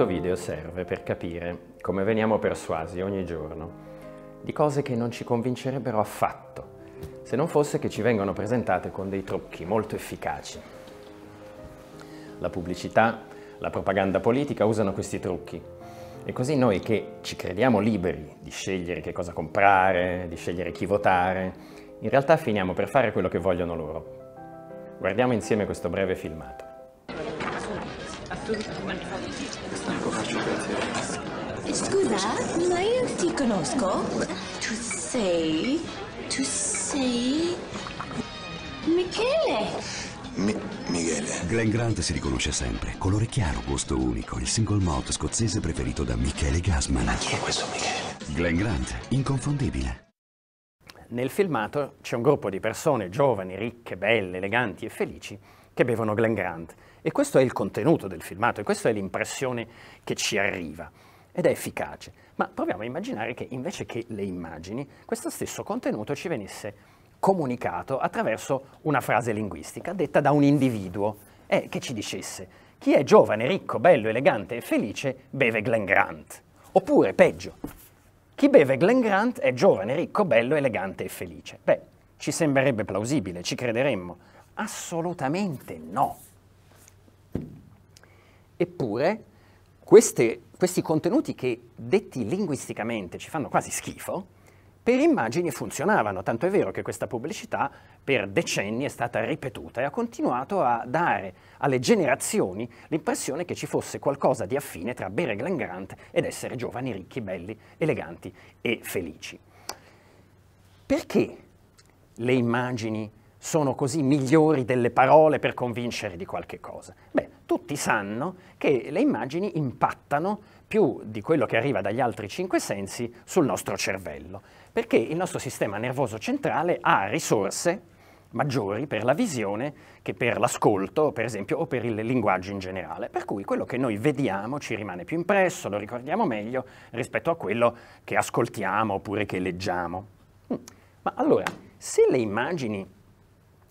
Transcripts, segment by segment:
Questo video serve per capire come veniamo persuasi ogni giorno di cose che non ci convincerebbero affatto, se non fosse che ci vengono presentate con dei trucchi molto efficaci. La pubblicità, la propaganda politica usano questi trucchi e così noi che ci crediamo liberi di scegliere che cosa comprare, di scegliere chi votare, in realtà finiamo per fare quello che vogliono loro. Guardiamo insieme questo breve filmato. Ecco, faccio piacere. Scusa, ma io ti conosco? Tu sei... tu sei... Michele! Mi Michele. Glenn Grant si riconosce sempre. Colore chiaro, gusto unico. Il single malt scozzese preferito da Michele Gasman. Ma chi è questo Michele? Glenn Grant, inconfondibile. Nel filmato c'è un gruppo di persone giovani, ricche, belle, eleganti e felici che bevono Glen Grant e questo è il contenuto del filmato e questa è l'impressione che ci arriva ed è efficace. Ma proviamo a immaginare che invece che le immagini, questo stesso contenuto ci venisse comunicato attraverso una frase linguistica detta da un individuo eh, che ci dicesse chi è giovane, ricco, bello, elegante e felice beve Glen Grant. Oppure, peggio, chi beve Glen Grant è giovane, ricco, bello, elegante e felice. Beh, ci sembrerebbe plausibile, ci crederemmo. Assolutamente no. Eppure, queste, questi contenuti che detti linguisticamente ci fanno quasi schifo, per immagini funzionavano, tanto è vero che questa pubblicità per decenni è stata ripetuta e ha continuato a dare alle generazioni l'impressione che ci fosse qualcosa di affine tra bere Glen Grant ed essere giovani, ricchi, belli, eleganti e felici. Perché le immagini sono così migliori delle parole per convincere di qualche cosa? Beh, tutti sanno che le immagini impattano più di quello che arriva dagli altri cinque sensi sul nostro cervello, perché il nostro sistema nervoso centrale ha risorse maggiori per la visione che per l'ascolto, per esempio, o per il linguaggio in generale. Per cui quello che noi vediamo ci rimane più impresso, lo ricordiamo meglio rispetto a quello che ascoltiamo oppure che leggiamo. Mm. Ma allora, se le immagini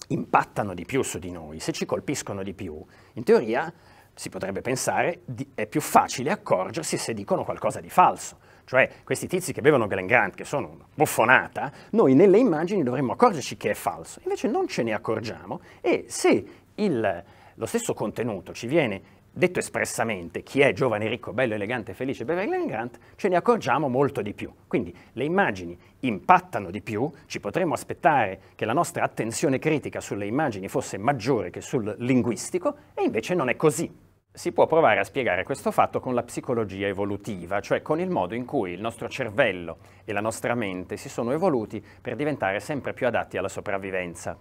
impattano di più su di noi, se ci colpiscono di più, in teoria si potrebbe pensare di, è più facile accorgersi se dicono qualcosa di falso. Cioè, questi tizi che bevono Glen Grant, che sono una buffonata, noi nelle immagini dovremmo accorgerci che è falso. Invece non ce ne accorgiamo e se il, lo stesso contenuto ci viene detto espressamente chi è giovane, ricco, bello, elegante, felice, Beverly Grant, ce ne accorgiamo molto di più. Quindi le immagini impattano di più, ci potremmo aspettare che la nostra attenzione critica sulle immagini fosse maggiore che sul linguistico, e invece non è così. Si può provare a spiegare questo fatto con la psicologia evolutiva, cioè con il modo in cui il nostro cervello e la nostra mente si sono evoluti per diventare sempre più adatti alla sopravvivenza.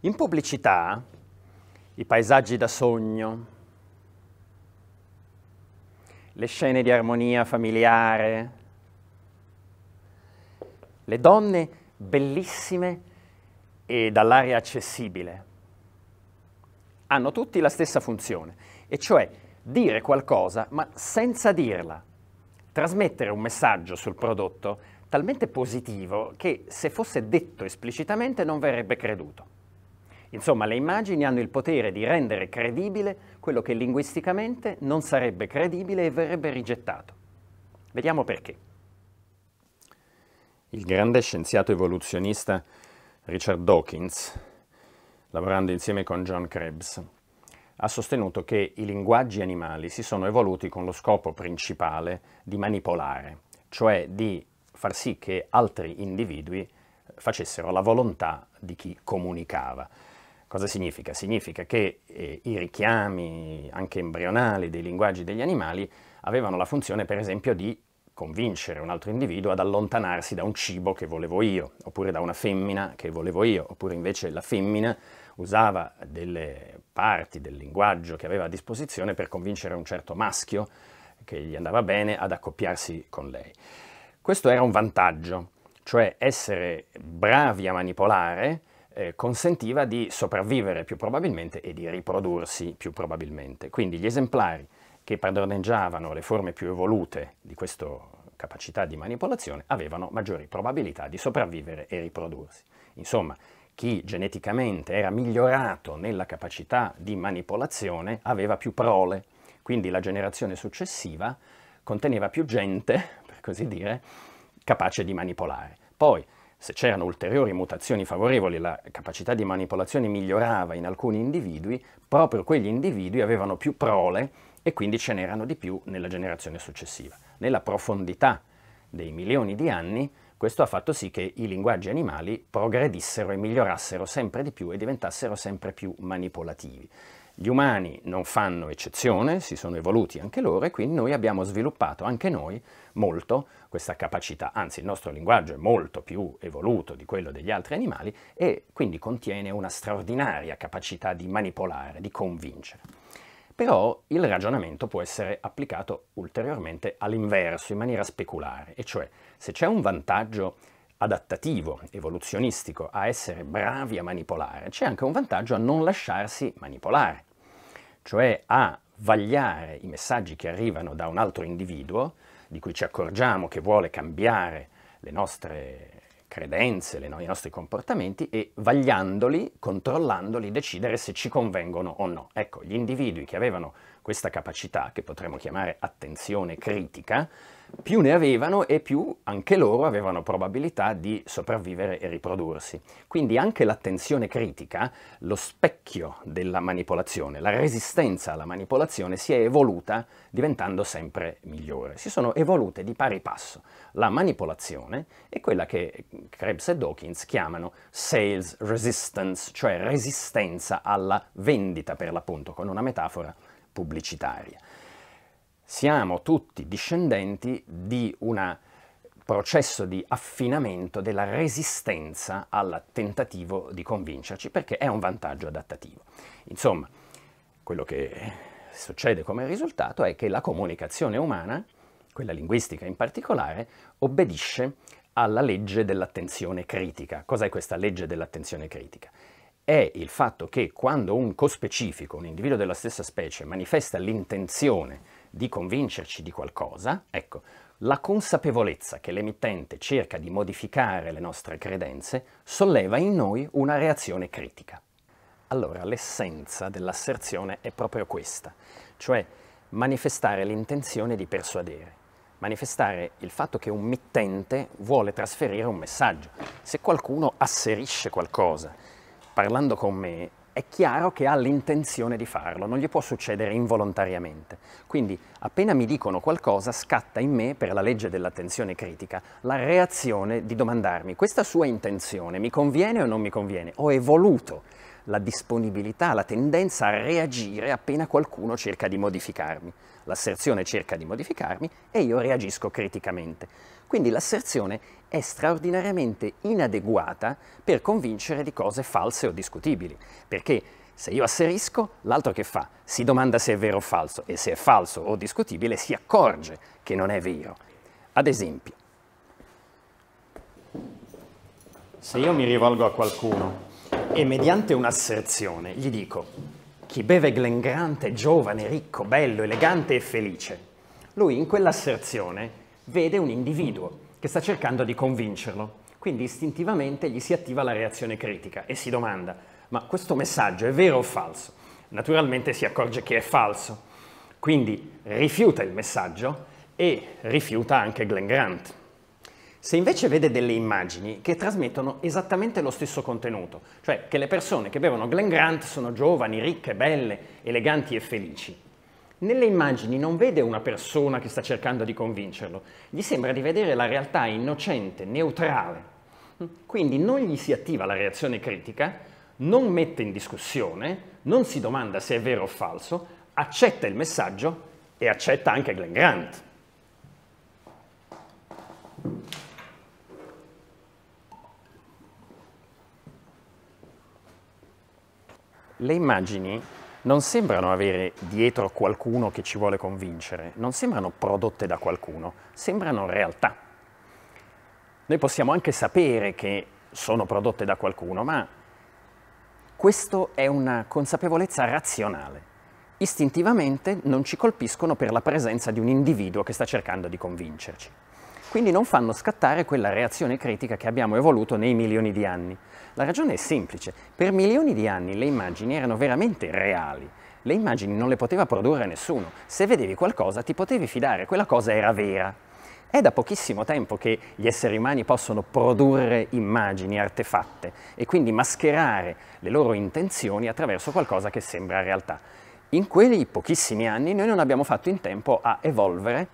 In pubblicità, i paesaggi da sogno, le scene di armonia familiare, le donne bellissime e dall'aria accessibile. Hanno tutti la stessa funzione, e cioè dire qualcosa ma senza dirla, trasmettere un messaggio sul prodotto talmente positivo che se fosse detto esplicitamente non verrebbe creduto. Insomma, le immagini hanno il potere di rendere credibile quello che linguisticamente non sarebbe credibile e verrebbe rigettato. Vediamo perché. Il grande scienziato evoluzionista Richard Dawkins, lavorando insieme con John Krebs, ha sostenuto che i linguaggi animali si sono evoluti con lo scopo principale di manipolare, cioè di far sì che altri individui facessero la volontà di chi comunicava. Cosa significa? Significa che eh, i richiami anche embrionali dei linguaggi degli animali avevano la funzione, per esempio, di convincere un altro individuo ad allontanarsi da un cibo che volevo io, oppure da una femmina che volevo io, oppure invece la femmina usava delle parti del linguaggio che aveva a disposizione per convincere un certo maschio che gli andava bene ad accoppiarsi con lei. Questo era un vantaggio, cioè essere bravi a manipolare eh, consentiva di sopravvivere più probabilmente e di riprodursi più probabilmente. Quindi gli esemplari che padroneggiavano le forme più evolute di questa capacità di manipolazione avevano maggiori probabilità di sopravvivere e riprodursi. Insomma, chi geneticamente era migliorato nella capacità di manipolazione aveva più prole, quindi la generazione successiva conteneva più gente, per così dire, capace di manipolare. Poi se c'erano ulteriori mutazioni favorevoli, la capacità di manipolazione migliorava in alcuni individui, proprio quegli individui avevano più prole e quindi ce n'erano di più nella generazione successiva. Nella profondità dei milioni di anni, questo ha fatto sì che i linguaggi animali progredissero e migliorassero sempre di più e diventassero sempre più manipolativi. Gli umani non fanno eccezione, si sono evoluti anche loro e quindi noi abbiamo sviluppato anche noi molto questa capacità, anzi il nostro linguaggio è molto più evoluto di quello degli altri animali e quindi contiene una straordinaria capacità di manipolare, di convincere. Però il ragionamento può essere applicato ulteriormente all'inverso, in maniera speculare, e cioè se c'è un vantaggio adattativo, evoluzionistico, a essere bravi a manipolare, c'è anche un vantaggio a non lasciarsi manipolare cioè a vagliare i messaggi che arrivano da un altro individuo, di cui ci accorgiamo che vuole cambiare le nostre credenze, le no- i nostri comportamenti e vagliandoli, controllandoli, decidere se ci convengono o no. Ecco, gli individui che avevano questa capacità, che potremmo chiamare attenzione critica, più ne avevano e più anche loro avevano probabilità di sopravvivere e riprodursi. Quindi anche l'attenzione critica, lo specchio della manipolazione, la resistenza alla manipolazione si è evoluta diventando sempre migliore. Si sono evolute di pari passo la manipolazione e quella che Krebs e Dawkins chiamano sales resistance, cioè resistenza alla vendita per l'appunto, con una metafora pubblicitaria. Siamo tutti discendenti di un processo di affinamento della resistenza al tentativo di convincerci, perché è un vantaggio adattativo. Insomma, quello che succede come risultato è che la comunicazione umana, quella linguistica in particolare, obbedisce alla legge dell'attenzione critica. Cos'è questa legge dell'attenzione critica? È il fatto che quando un cospecifico, un individuo della stessa specie, manifesta l'intenzione di convincerci di qualcosa, ecco, la consapevolezza che l'emittente cerca di modificare le nostre credenze solleva in noi una reazione critica. Allora, l'essenza dell'asserzione è proprio questa, cioè manifestare l'intenzione di persuadere, manifestare il fatto che un mittente vuole trasferire un messaggio. Se qualcuno asserisce qualcosa parlando con me è chiaro che ha l'intenzione di farlo, non gli può succedere involontariamente. Quindi appena mi dicono qualcosa scatta in me, per la legge dell'attenzione critica, la reazione di domandarmi questa sua intenzione mi conviene o non mi conviene? Ho evoluto la disponibilità, la tendenza a reagire appena qualcuno cerca di modificarmi. L'asserzione cerca di modificarmi e io reagisco criticamente. Quindi l'asserzione è straordinariamente inadeguata per convincere di cose false o discutibili, perché se io asserisco, l'altro che fa? Si domanda se è vero o falso e se è falso o discutibile si accorge che non è vero. Ad esempio, se io mi rivolgo a qualcuno e mediante un'asserzione gli dico chi beve Glen Grant è giovane, ricco, bello, elegante e felice, lui in quell'asserzione vede un individuo che sta cercando di convincerlo. Quindi istintivamente gli si attiva la reazione critica e si domanda, ma questo messaggio è vero o falso? Naturalmente si accorge che è falso, quindi rifiuta il messaggio e rifiuta anche Glenn Grant. Se invece vede delle immagini che trasmettono esattamente lo stesso contenuto, cioè che le persone che bevono Glen Grant sono giovani, ricche, belle, eleganti e felici, nelle immagini non vede una persona che sta cercando di convincerlo, gli sembra di vedere la realtà innocente, neutrale. Quindi non gli si attiva la reazione critica, non mette in discussione, non si domanda se è vero o falso, accetta il messaggio e accetta anche Glenn Grant. Le immagini non sembrano avere dietro qualcuno che ci vuole convincere, non sembrano prodotte da qualcuno, sembrano realtà. Noi possiamo anche sapere che sono prodotte da qualcuno, ma questo è una consapevolezza razionale. Istintivamente non ci colpiscono per la presenza di un individuo che sta cercando di convincerci. Quindi non fanno scattare quella reazione critica che abbiamo evoluto nei milioni di anni, la ragione è semplice, per milioni di anni le immagini erano veramente reali. Le immagini non le poteva produrre nessuno, se vedevi qualcosa ti potevi fidare, quella cosa era vera. È da pochissimo tempo che gli esseri umani possono produrre immagini artefatte e quindi mascherare le loro intenzioni attraverso qualcosa che sembra realtà. In quei pochissimi anni noi non abbiamo fatto in tempo a evolvere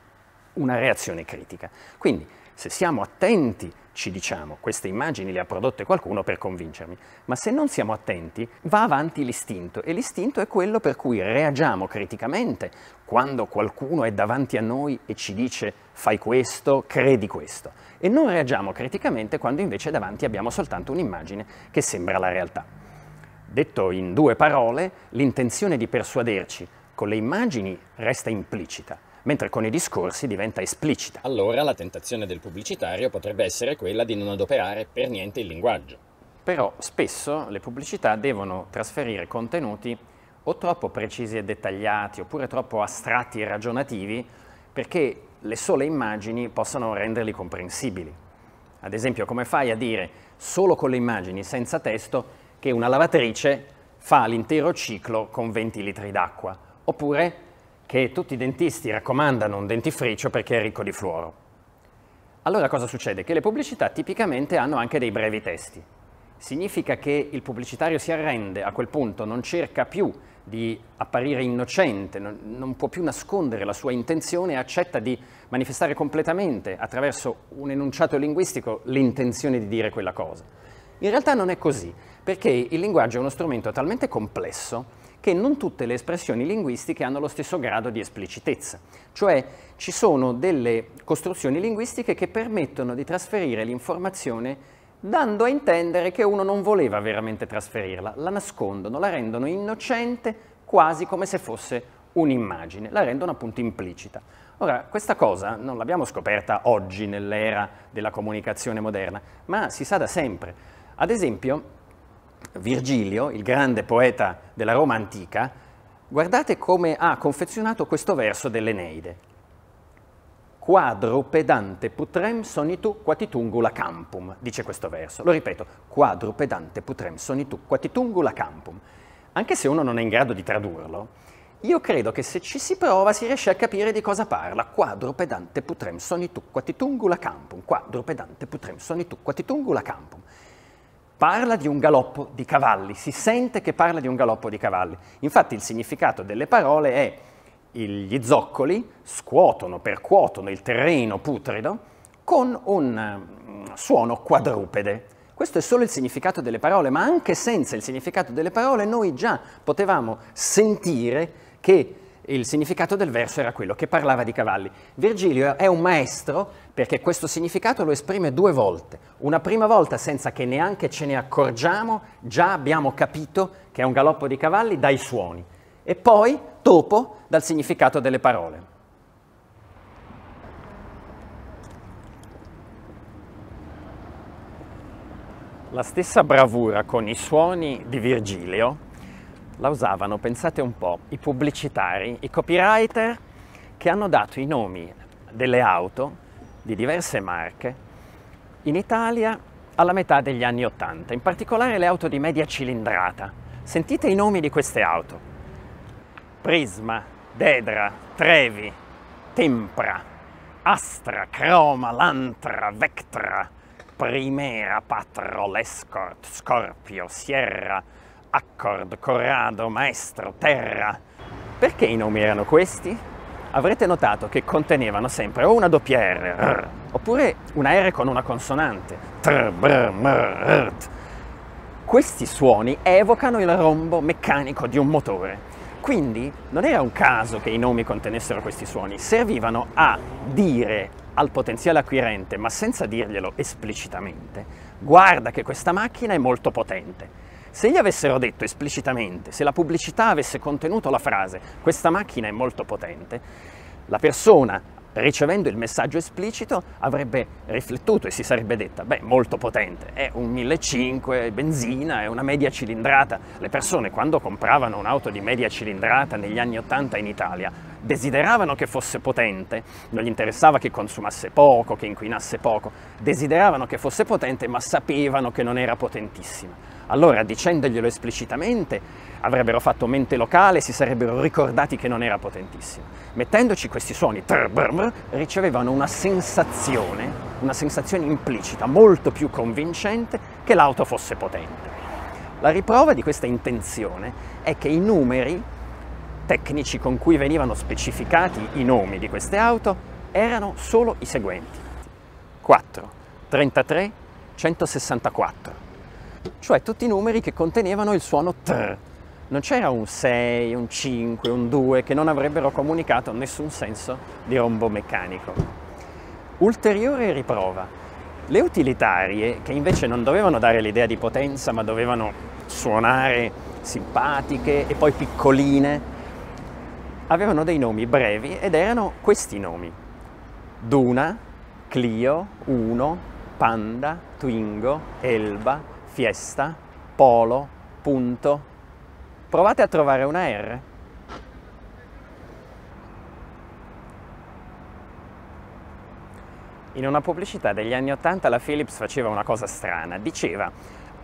una reazione critica. Quindi se siamo attenti ci diciamo, queste immagini le ha prodotte qualcuno per convincermi, ma se non siamo attenti va avanti l'istinto e l'istinto è quello per cui reagiamo criticamente quando qualcuno è davanti a noi e ci dice fai questo, credi questo e non reagiamo criticamente quando invece davanti abbiamo soltanto un'immagine che sembra la realtà. Detto in due parole, l'intenzione di persuaderci con le immagini resta implicita mentre con i discorsi diventa esplicita. Allora la tentazione del pubblicitario potrebbe essere quella di non adoperare per niente il linguaggio. Però spesso le pubblicità devono trasferire contenuti o troppo precisi e dettagliati oppure troppo astratti e ragionativi perché le sole immagini possano renderli comprensibili. Ad esempio, come fai a dire solo con le immagini, senza testo, che una lavatrice fa l'intero ciclo con 20 litri d'acqua? Oppure che tutti i dentisti raccomandano un dentifricio perché è ricco di fluoro. Allora cosa succede? Che le pubblicità tipicamente hanno anche dei brevi testi. Significa che il pubblicitario si arrende, a quel punto non cerca più di apparire innocente, non, non può più nascondere la sua intenzione e accetta di manifestare completamente attraverso un enunciato linguistico l'intenzione di dire quella cosa. In realtà non è così, perché il linguaggio è uno strumento talmente complesso che non tutte le espressioni linguistiche hanno lo stesso grado di esplicitezza, cioè ci sono delle costruzioni linguistiche che permettono di trasferire l'informazione dando a intendere che uno non voleva veramente trasferirla, la nascondono, la rendono innocente quasi come se fosse un'immagine, la rendono appunto implicita. Ora, questa cosa non l'abbiamo scoperta oggi nell'era della comunicazione moderna, ma si sa da sempre. Ad esempio, Virgilio, il grande poeta della Roma antica, guardate come ha confezionato questo verso dell'Eneide. Quadrupedante putrem sonitu quatitungula campum, dice questo verso. Lo ripeto, quadrupedante putrem sonitu quatitungula campum. Anche se uno non è in grado di tradurlo, io credo che se ci si prova si riesce a capire di cosa parla. Quadrupedante putrem sonitu quatitungula campum, quadrupedante putrem sonitu quatitungula campum parla di un galoppo di cavalli, si sente che parla di un galoppo di cavalli. Infatti il significato delle parole è gli zoccoli scuotono, percuotono il terreno putrido con un mm, suono quadrupede. Questo è solo il significato delle parole, ma anche senza il significato delle parole noi già potevamo sentire che il significato del verso era quello, che parlava di cavalli. Virgilio è un maestro perché questo significato lo esprime due volte. Una prima volta senza che neanche ce ne accorgiamo, già abbiamo capito che è un galoppo di cavalli dai suoni. E poi, dopo, dal significato delle parole. La stessa bravura con i suoni di Virgilio la usavano, pensate un po', i pubblicitari, i copywriter che hanno dato i nomi delle auto di diverse marche in Italia alla metà degli anni Ottanta, in particolare le auto di media cilindrata. Sentite i nomi di queste auto. Prisma, Dedra, Trevi, Tempra, Astra, Croma, Lantra, Vectra, Primera, Patrol, Escort, Scorpio, Sierra, Accord, Corrado, Maestro, Terra. Perché i nomi erano questi? Avrete notato che contenevano sempre o una doppia R, rr, oppure una R con una consonante. Tr, br, mr, rt. Questi suoni evocano il rombo meccanico di un motore. Quindi non era un caso che i nomi contenessero questi suoni, servivano a dire al potenziale acquirente, ma senza dirglielo esplicitamente, guarda che questa macchina è molto potente, se gli avessero detto esplicitamente, se la pubblicità avesse contenuto la frase questa macchina è molto potente, la persona ricevendo il messaggio esplicito avrebbe riflettuto e si sarebbe detta beh molto potente, è un 1.500 benzina, è una media cilindrata. Le persone quando compravano un'auto di media cilindrata negli anni 80 in Italia desideravano che fosse potente, non gli interessava che consumasse poco, che inquinasse poco, desideravano che fosse potente ma sapevano che non era potentissima. Allora, dicendoglielo esplicitamente, avrebbero fatto mente locale e si sarebbero ricordati che non era potentissimo. Mettendoci questi suoni, trr, brr, ricevevano una sensazione, una sensazione implicita, molto più convincente, che l'auto fosse potente. La riprova di questa intenzione è che i numeri tecnici con cui venivano specificati i nomi di queste auto erano solo i seguenti. 4, 33, 164, cioè tutti i numeri che contenevano il suono T. Non c'era un 6, un 5, un 2 che non avrebbero comunicato nessun senso di rombo meccanico. Ulteriore riprova. Le utilitarie, che invece non dovevano dare l'idea di potenza ma dovevano suonare simpatiche e poi piccoline, avevano dei nomi brevi ed erano questi nomi. Duna, Clio, Uno, Panda, Twingo, Elba, fiesta, polo, punto. Provate a trovare una R. In una pubblicità degli anni Ottanta la Philips faceva una cosa strana, diceva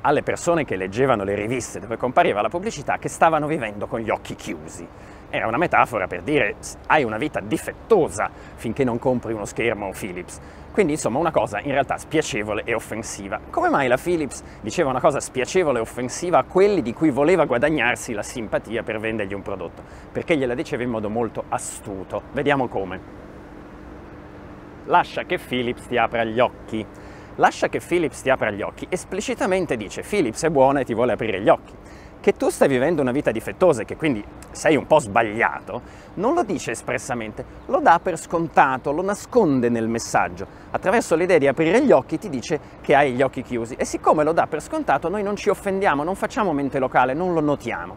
alle persone che leggevano le riviste dove compariva la pubblicità che stavano vivendo con gli occhi chiusi. Era una metafora per dire hai una vita difettosa finché non compri uno schermo Philips. Quindi insomma una cosa in realtà spiacevole e offensiva. Come mai la Philips diceva una cosa spiacevole e offensiva a quelli di cui voleva guadagnarsi la simpatia per vendergli un prodotto? Perché gliela diceva in modo molto astuto. Vediamo come. Lascia che Philips ti apra gli occhi. Lascia che Philips ti apra gli occhi. Esplicitamente dice Philips è buona e ti vuole aprire gli occhi che tu stai vivendo una vita difettosa e che quindi sei un po' sbagliato, non lo dice espressamente, lo dà per scontato, lo nasconde nel messaggio. Attraverso l'idea di aprire gli occhi ti dice che hai gli occhi chiusi e siccome lo dà per scontato noi non ci offendiamo, non facciamo mente locale, non lo notiamo.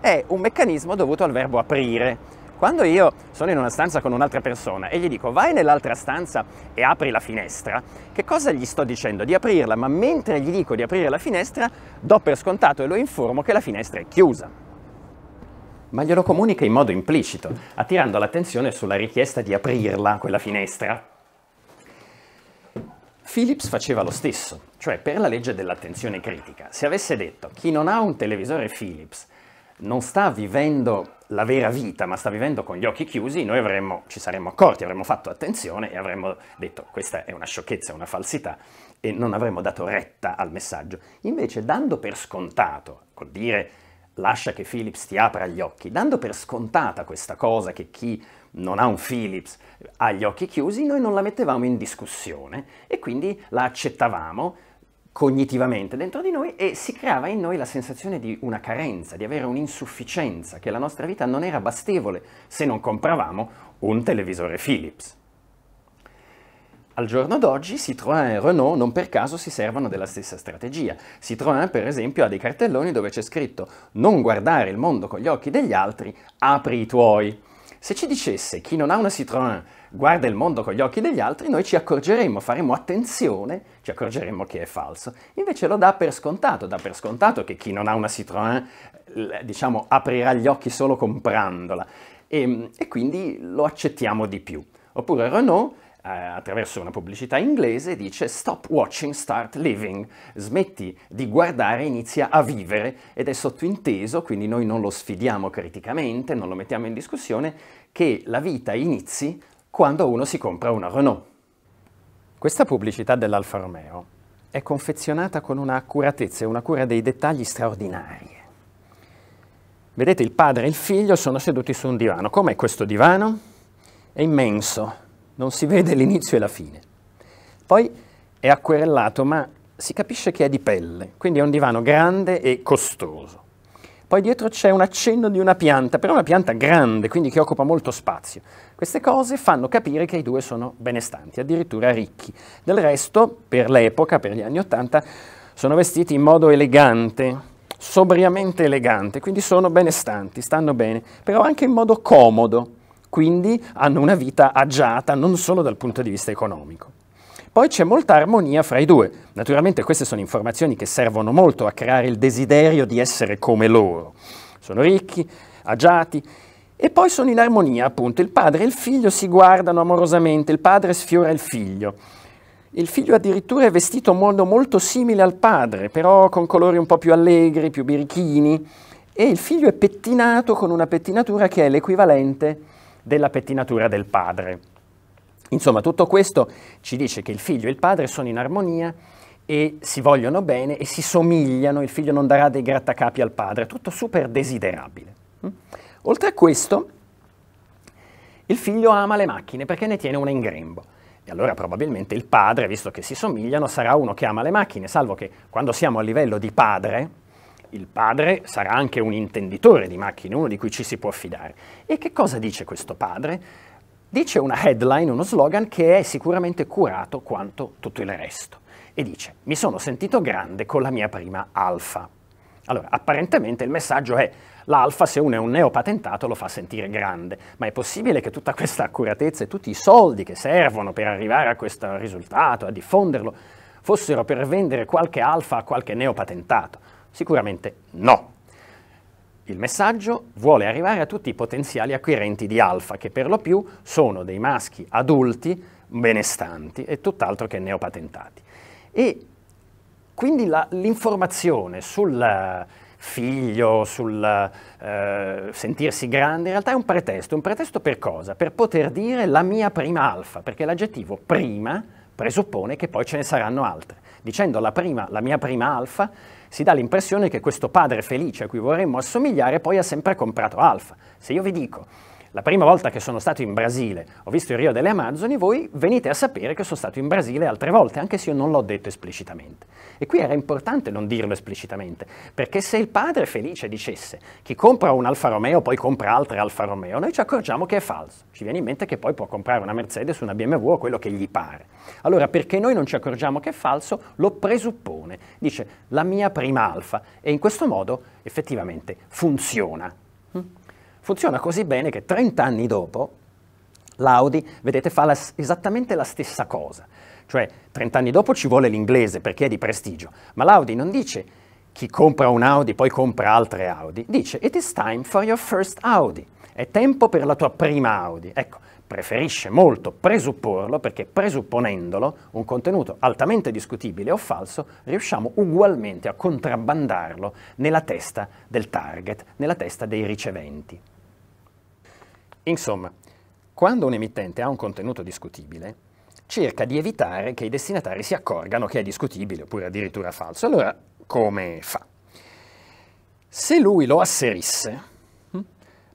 È un meccanismo dovuto al verbo aprire quando io sono in una stanza con un'altra persona e gli dico vai nell'altra stanza e apri la finestra, che cosa gli sto dicendo? Di aprirla, ma mentre gli dico di aprire la finestra, do per scontato e lo informo che la finestra è chiusa ma glielo comunica in modo implicito, attirando l'attenzione sulla richiesta di aprirla, quella finestra. Philips faceva lo stesso, cioè per la legge dell'attenzione critica. Se avesse detto chi non ha un televisore Philips non sta vivendo la vera vita, ma sta vivendo con gli occhi chiusi, noi avremmo, ci saremmo accorti, avremmo fatto attenzione e avremmo detto questa è una sciocchezza, una falsità e non avremmo dato retta al messaggio. Invece dando per scontato, col dire lascia che Philips ti apra gli occhi, dando per scontata questa cosa che chi non ha un Philips ha gli occhi chiusi, noi non la mettevamo in discussione e quindi la accettavamo cognitivamente dentro di noi e si creava in noi la sensazione di una carenza, di avere un'insufficienza, che la nostra vita non era bastevole se non compravamo un televisore Philips. Al giorno d'oggi Citroën e Renault non per caso si servono della stessa strategia. Citroën per esempio ha dei cartelloni dove c'è scritto non guardare il mondo con gli occhi degli altri, apri i tuoi. Se ci dicesse chi non ha una Citroën guarda il mondo con gli occhi degli altri, noi ci accorgeremmo, faremo attenzione, ci accorgeremmo che è falso. Invece lo dà per scontato, dà per scontato che chi non ha una Citroën, diciamo, aprirà gli occhi solo comprandola e, ehm, e quindi lo accettiamo di più. Oppure Renault eh, attraverso una pubblicità inglese dice Stop watching, start living, smetti di guardare, inizia a vivere ed è sottointeso, quindi noi non lo sfidiamo criticamente, non lo mettiamo in discussione, che la vita inizi quando uno si compra una Renault. Questa pubblicità dell'Alfa Romeo è confezionata con una accuratezza e una cura dei dettagli straordinarie. Vedete, il padre e il figlio sono seduti su un divano. Com'è questo divano? È immenso, non si vede l'inizio e la fine. Poi è acquerellato, ma si capisce che è di pelle, quindi è un divano grande e costoso. Poi dietro c'è un accenno di una pianta, però una pianta grande, quindi che occupa molto spazio. Queste cose fanno capire che i due sono benestanti, addirittura ricchi. Del resto, per l'epoca, per gli anni Ottanta, sono vestiti in modo elegante, sobriamente elegante, quindi sono benestanti, stanno bene, però anche in modo comodo, quindi hanno una vita agiata non solo dal punto di vista economico. Poi c'è molta armonia fra i due. Naturalmente queste sono informazioni che servono molto a creare il desiderio di essere come loro. Sono ricchi, agiati, e poi sono in armonia, appunto. Il padre e il figlio si guardano amorosamente, il padre sfiora il figlio. Il figlio addirittura è vestito in modo molto simile al padre, però con colori un po' più allegri, più birichini, e il figlio è pettinato con una pettinatura che è l'equivalente della pettinatura del padre. Insomma, tutto questo ci dice che il figlio e il padre sono in armonia e si vogliono bene e si somigliano, il figlio non darà dei grattacapi al padre, tutto super desiderabile. Mm? Oltre a questo, il figlio ama le macchine perché ne tiene una in grembo. E allora probabilmente il padre, visto che si somigliano, sarà uno che ama le macchine, salvo che quando siamo a livello di padre, il padre sarà anche un intenditore di macchine, uno di cui ci si può fidare. E che cosa dice questo padre? Dice una headline, uno slogan che è sicuramente curato quanto tutto il resto. E dice, mi sono sentito grande con la mia prima alfa. Allora, apparentemente il messaggio è, l'alfa se uno è un neopatentato lo fa sentire grande, ma è possibile che tutta questa accuratezza e tutti i soldi che servono per arrivare a questo risultato, a diffonderlo, fossero per vendere qualche alfa a qualche neopatentato? Sicuramente no. Il messaggio vuole arrivare a tutti i potenziali acquirenti di alfa, che per lo più sono dei maschi adulti, benestanti e tutt'altro che neopatentati. E quindi la, l'informazione sul eh, figlio, sul eh, sentirsi grande, in realtà è un pretesto. Un pretesto per cosa? Per poter dire la mia prima alfa, perché l'aggettivo prima presuppone che poi ce ne saranno altre. Dicendo la, prima, la mia prima alfa, si dà l'impressione che questo padre felice a cui vorremmo assomigliare poi ha sempre comprato Alfa. Se io vi dico la prima volta che sono stato in Brasile, ho visto il Rio delle Amazzoni, voi venite a sapere che sono stato in Brasile altre volte, anche se io non l'ho detto esplicitamente. E qui era importante non dirlo esplicitamente, perché se il padre felice dicesse chi compra un Alfa Romeo poi compra altre Alfa Romeo, noi ci accorgiamo che è falso. Ci viene in mente che poi può comprare una Mercedes, una BMW o quello che gli pare. Allora, perché noi non ci accorgiamo che è falso, lo presuppone. Dice la mia prima Alfa e in questo modo effettivamente funziona. Funziona così bene che 30 anni dopo l'Audi, vedete, fa la, esattamente la stessa cosa. Cioè, 30 anni dopo ci vuole l'inglese perché è di prestigio, ma l'Audi non dice chi compra un Audi poi compra altre Audi, dice it is time for your first Audi, è tempo per la tua prima Audi. Ecco, preferisce molto presupporlo perché presupponendolo un contenuto altamente discutibile o falso riusciamo ugualmente a contrabbandarlo nella testa del target, nella testa dei riceventi. Insomma, quando un emittente ha un contenuto discutibile, cerca di evitare che i destinatari si accorgano che è discutibile oppure addirittura falso. Allora, come fa? Se lui lo asserisse,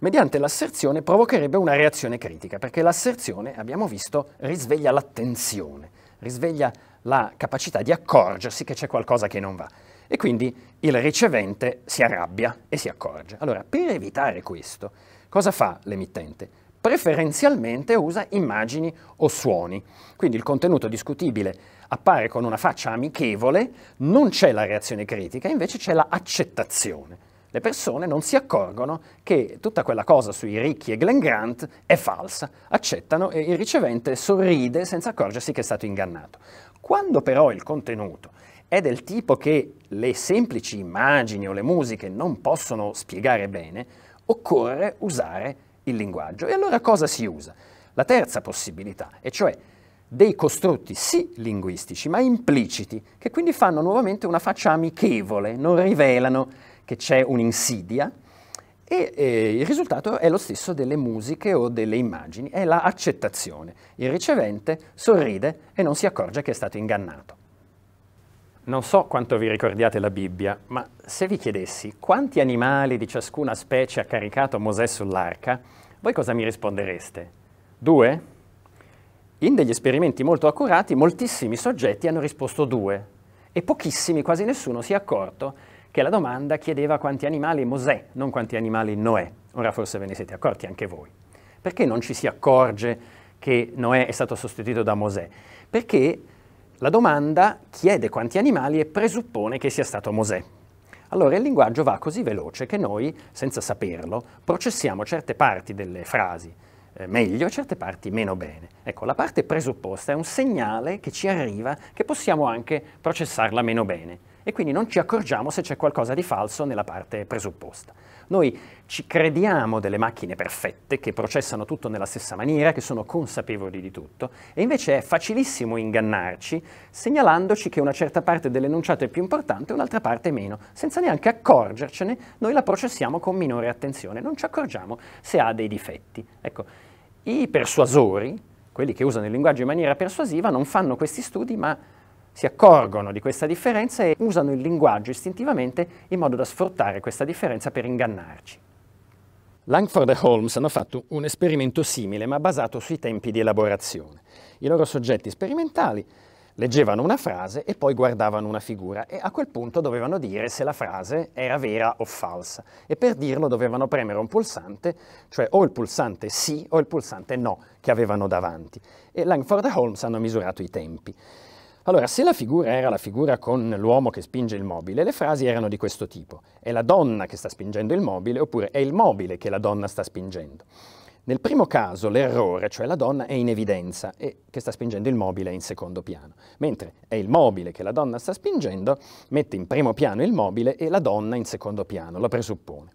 mediante l'asserzione provocherebbe una reazione critica, perché l'asserzione, abbiamo visto, risveglia l'attenzione, risveglia la capacità di accorgersi che c'è qualcosa che non va. E quindi il ricevente si arrabbia e si accorge. Allora, per evitare questo, cosa fa l'emittente? Preferenzialmente usa immagini o suoni. Quindi il contenuto discutibile appare con una faccia amichevole, non c'è la reazione critica, invece c'è l'accettazione le persone non si accorgono che tutta quella cosa sui ricchi e Glenn Grant è falsa, accettano e il ricevente sorride senza accorgersi che è stato ingannato. Quando però il contenuto è del tipo che le semplici immagini o le musiche non possono spiegare bene, occorre usare il linguaggio. E allora cosa si usa? La terza possibilità, e cioè dei costrutti sì linguistici, ma impliciti, che quindi fanno nuovamente una faccia amichevole, non rivelano che c'è un'insidia e eh, il risultato è lo stesso delle musiche o delle immagini, è l'accettazione. La il ricevente sorride e non si accorge che è stato ingannato. Non so quanto vi ricordiate la Bibbia, ma se vi chiedessi quanti animali di ciascuna specie ha caricato Mosè sull'arca, voi cosa mi rispondereste? Due? In degli esperimenti molto accurati, moltissimi soggetti hanno risposto due e pochissimi, quasi nessuno, si è accorto che la domanda chiedeva quanti animali Mosè, non quanti animali Noè. Ora forse ve ne siete accorti anche voi. Perché non ci si accorge che Noè è stato sostituito da Mosè? Perché la domanda chiede quanti animali e presuppone che sia stato Mosè. Allora il linguaggio va così veloce che noi, senza saperlo, processiamo certe parti delle frasi eh, meglio e certe parti meno bene. Ecco, la parte presupposta è un segnale che ci arriva che possiamo anche processarla meno bene e quindi non ci accorgiamo se c'è qualcosa di falso nella parte presupposta. Noi ci crediamo delle macchine perfette che processano tutto nella stessa maniera, che sono consapevoli di tutto, e invece è facilissimo ingannarci segnalandoci che una certa parte dell'enunciato è più importante e un'altra parte meno. Senza neanche accorgercene, noi la processiamo con minore attenzione, non ci accorgiamo se ha dei difetti. Ecco, i persuasori, quelli che usano il linguaggio in maniera persuasiva, non fanno questi studi, ma si accorgono di questa differenza e usano il linguaggio istintivamente in modo da sfruttare questa differenza per ingannarci. Langford e Holmes hanno fatto un esperimento simile ma basato sui tempi di elaborazione. I loro soggetti sperimentali leggevano una frase e poi guardavano una figura e a quel punto dovevano dire se la frase era vera o falsa e per dirlo dovevano premere un pulsante, cioè o il pulsante sì o il pulsante no che avevano davanti e Langford e Holmes hanno misurato i tempi. Allora, se la figura era la figura con l'uomo che spinge il mobile, le frasi erano di questo tipo. È la donna che sta spingendo il mobile oppure è il mobile che la donna sta spingendo. Nel primo caso l'errore, cioè la donna, è in evidenza e che sta spingendo il mobile in secondo piano, mentre è il mobile che la donna sta spingendo, mette in primo piano il mobile e la donna in secondo piano, lo presuppone.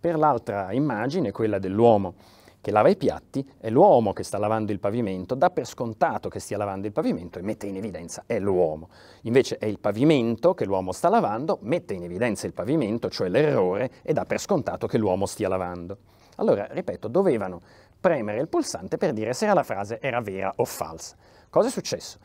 Per l'altra immagine, quella dell'uomo che lava i piatti è l'uomo che sta lavando il pavimento dà per scontato che stia lavando il pavimento e mette in evidenza è l'uomo. Invece è il pavimento che l'uomo sta lavando, mette in evidenza il pavimento, cioè l'errore, e dà per scontato che l'uomo stia lavando. Allora, ripeto, dovevano premere il pulsante per dire se la frase era vera o falsa. Cosa è successo?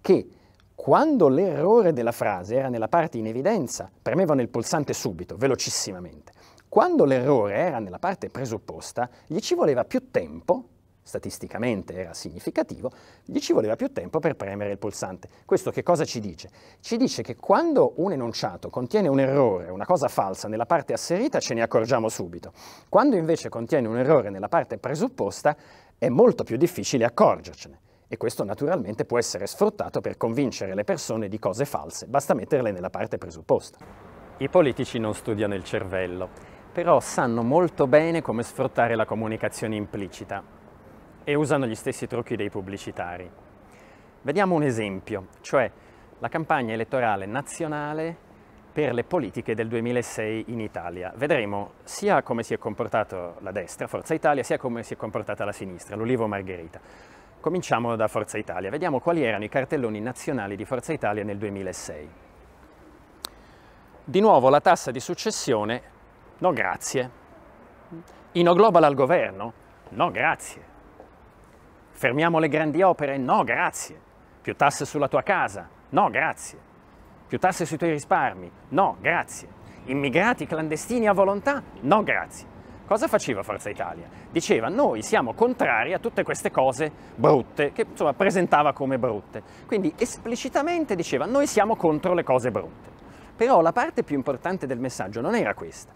Che quando l'errore della frase era nella parte in evidenza, premevano il pulsante subito, velocissimamente. Quando l'errore era nella parte presupposta, gli ci voleva più tempo statisticamente era significativo, gli ci voleva più tempo per premere il pulsante. Questo che cosa ci dice? Ci dice che quando un enunciato contiene un errore, una cosa falsa nella parte asserita, ce ne accorgiamo subito. Quando invece contiene un errore nella parte presupposta, è molto più difficile accorgercene. E questo naturalmente può essere sfruttato per convincere le persone di cose false, basta metterle nella parte presupposta. I politici non studiano il cervello però sanno molto bene come sfruttare la comunicazione implicita e usano gli stessi trucchi dei pubblicitari. Vediamo un esempio, cioè la campagna elettorale nazionale per le politiche del 2006 in Italia. Vedremo sia come si è comportato la destra, Forza Italia, sia come si è comportata la sinistra, l'Ulivo Margherita. Cominciamo da Forza Italia, vediamo quali erano i cartelloni nazionali di Forza Italia nel 2006. Di nuovo la tassa di successione No grazie. Global al governo? No grazie. Fermiamo le grandi opere? No grazie. Più tasse sulla tua casa? No grazie. Più tasse sui tuoi risparmi? No grazie. Immigrati clandestini a volontà? No grazie. Cosa faceva Forza Italia? Diceva noi siamo contrari a tutte queste cose brutte, che insomma presentava come brutte. Quindi esplicitamente diceva noi siamo contro le cose brutte. Però la parte più importante del messaggio non era questa.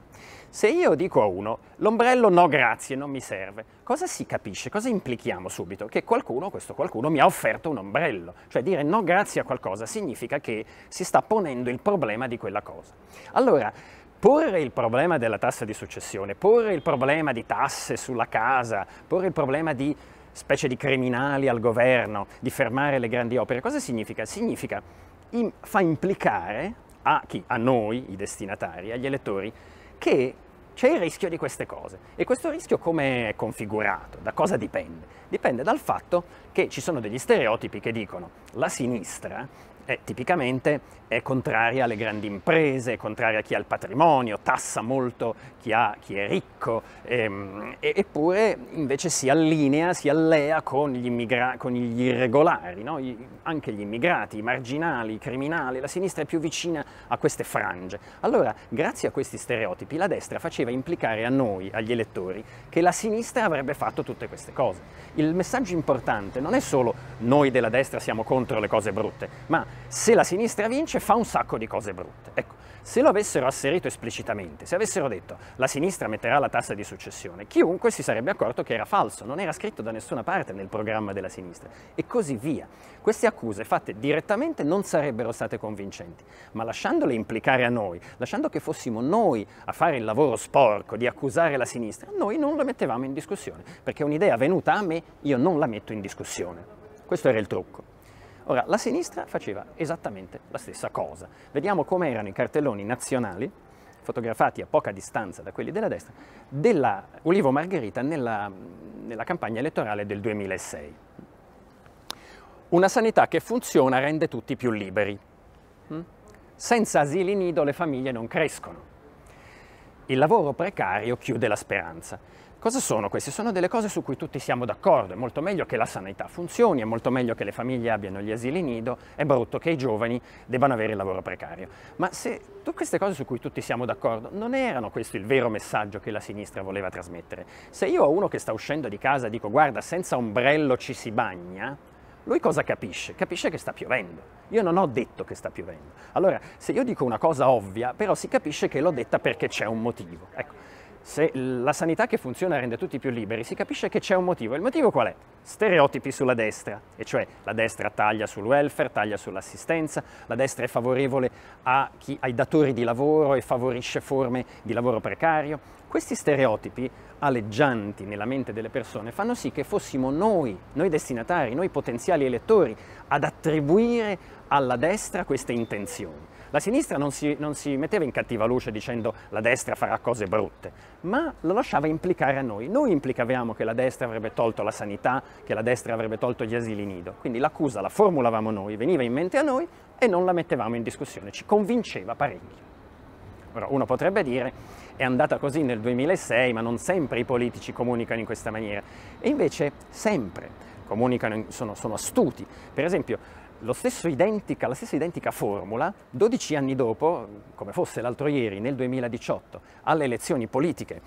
Se io dico a uno l'ombrello no grazie, non mi serve, cosa si capisce? Cosa implichiamo subito? Che qualcuno, questo qualcuno, mi ha offerto un ombrello. Cioè dire no grazie a qualcosa significa che si sta ponendo il problema di quella cosa. Allora, Porre il problema della tassa di successione, porre il problema di tasse sulla casa, porre il problema di specie di criminali al governo, di fermare le grandi opere, cosa significa? Significa in, fa implicare a chi? A noi, i destinatari, agli elettori, che c'è il rischio di queste cose. E questo rischio come è configurato? Da cosa dipende? Dipende dal fatto che ci sono degli stereotipi che dicono la sinistra eh, tipicamente è contraria alle grandi imprese, è contraria a chi ha il patrimonio, tassa molto chi, ha, chi è ricco, ehm, e, eppure invece si allinea, si allea con gli, immigra- con gli irregolari, no? I, anche gli immigrati, i marginali, i criminali, la sinistra è più vicina a queste frange. Allora, grazie a questi stereotipi, la destra faceva implicare a noi, agli elettori, che la sinistra avrebbe fatto tutte queste cose. Il messaggio importante non è solo noi della destra siamo contro le cose brutte, ma se la sinistra vince fa un sacco di cose brutte. Ecco, se lo avessero asserito esplicitamente, se avessero detto la sinistra metterà la tassa di successione, chiunque si sarebbe accorto che era falso, non era scritto da nessuna parte nel programma della sinistra e così via. Queste accuse fatte direttamente non sarebbero state convincenti, ma lasciandole implicare a noi, lasciando che fossimo noi a fare il lavoro sporco di accusare la sinistra, noi non lo mettevamo in discussione, perché un'idea venuta a me io non la metto in discussione. Questo era il trucco. Ora, la sinistra faceva esattamente la stessa cosa. Vediamo come erano i cartelloni nazionali, fotografati a poca distanza da quelli della destra, della Ulivo Margherita nella, nella campagna elettorale del 2006. Una sanità che funziona rende tutti più liberi. Mm? Senza asili nido le famiglie non crescono. Il lavoro precario chiude la speranza. Cosa sono queste? Sono delle cose su cui tutti siamo d'accordo, è molto meglio che la sanità funzioni, è molto meglio che le famiglie abbiano gli asili nido, è brutto che i giovani debbano avere il lavoro precario. Ma se tutte queste cose su cui tutti siamo d'accordo non erano questo il vero messaggio che la sinistra voleva trasmettere, se io a uno che sta uscendo di casa dico guarda senza ombrello ci si bagna, lui cosa capisce? Capisce che sta piovendo. Io non ho detto che sta piovendo. Allora, se io dico una cosa ovvia, però si capisce che l'ho detta perché c'è un motivo. Ecco, se la sanità che funziona rende tutti più liberi, si capisce che c'è un motivo. Il motivo qual è? Stereotipi sulla destra, e cioè la destra taglia sul welfare, taglia sull'assistenza, la destra è favorevole chi, ai datori di lavoro e favorisce forme di lavoro precario. Questi stereotipi aleggianti nella mente delle persone fanno sì che fossimo noi, noi destinatari, noi potenziali elettori, ad attribuire alla destra queste intenzioni. La sinistra non si, non si metteva in cattiva luce dicendo la destra farà cose brutte, ma lo lasciava implicare a noi. Noi implicavamo che la destra avrebbe tolto la sanità, che la destra avrebbe tolto gli asili nido. Quindi l'accusa la formulavamo noi, veniva in mente a noi e non la mettevamo in discussione, ci convinceva parecchio. Ora, uno potrebbe dire è andata così nel 2006, ma non sempre i politici comunicano in questa maniera. E invece sempre comunicano, sono, sono astuti. Per esempio, identica, la stessa identica formula 12 anni dopo, come fosse l'altro ieri, nel 2018, alle elezioni politiche.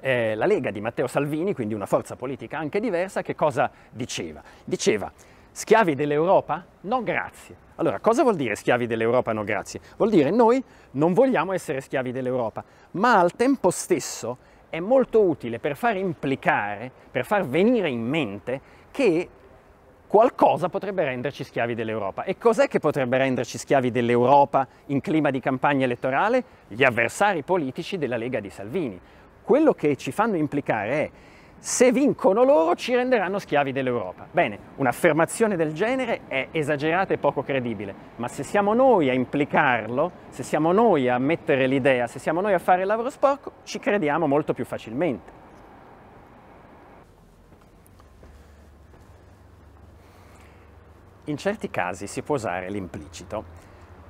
Eh, la Lega di Matteo Salvini, quindi una forza politica anche diversa, che cosa diceva? Diceva schiavi dell'Europa? No grazie. Allora, cosa vuol dire schiavi dell'Europa no grazie? Vuol dire noi non vogliamo essere schiavi dell'Europa, ma al tempo stesso è molto utile per far implicare, per far venire in mente che qualcosa potrebbe renderci schiavi dell'Europa. E cos'è che potrebbe renderci schiavi dell'Europa in clima di campagna elettorale? Gli avversari politici della Lega di Salvini. Quello che ci fanno implicare è se vincono loro ci renderanno schiavi dell'Europa. Bene, un'affermazione del genere è esagerata e poco credibile, ma se siamo noi a implicarlo, se siamo noi a mettere l'idea, se siamo noi a fare il lavoro sporco, ci crediamo molto più facilmente. In certi casi si può usare l'implicito,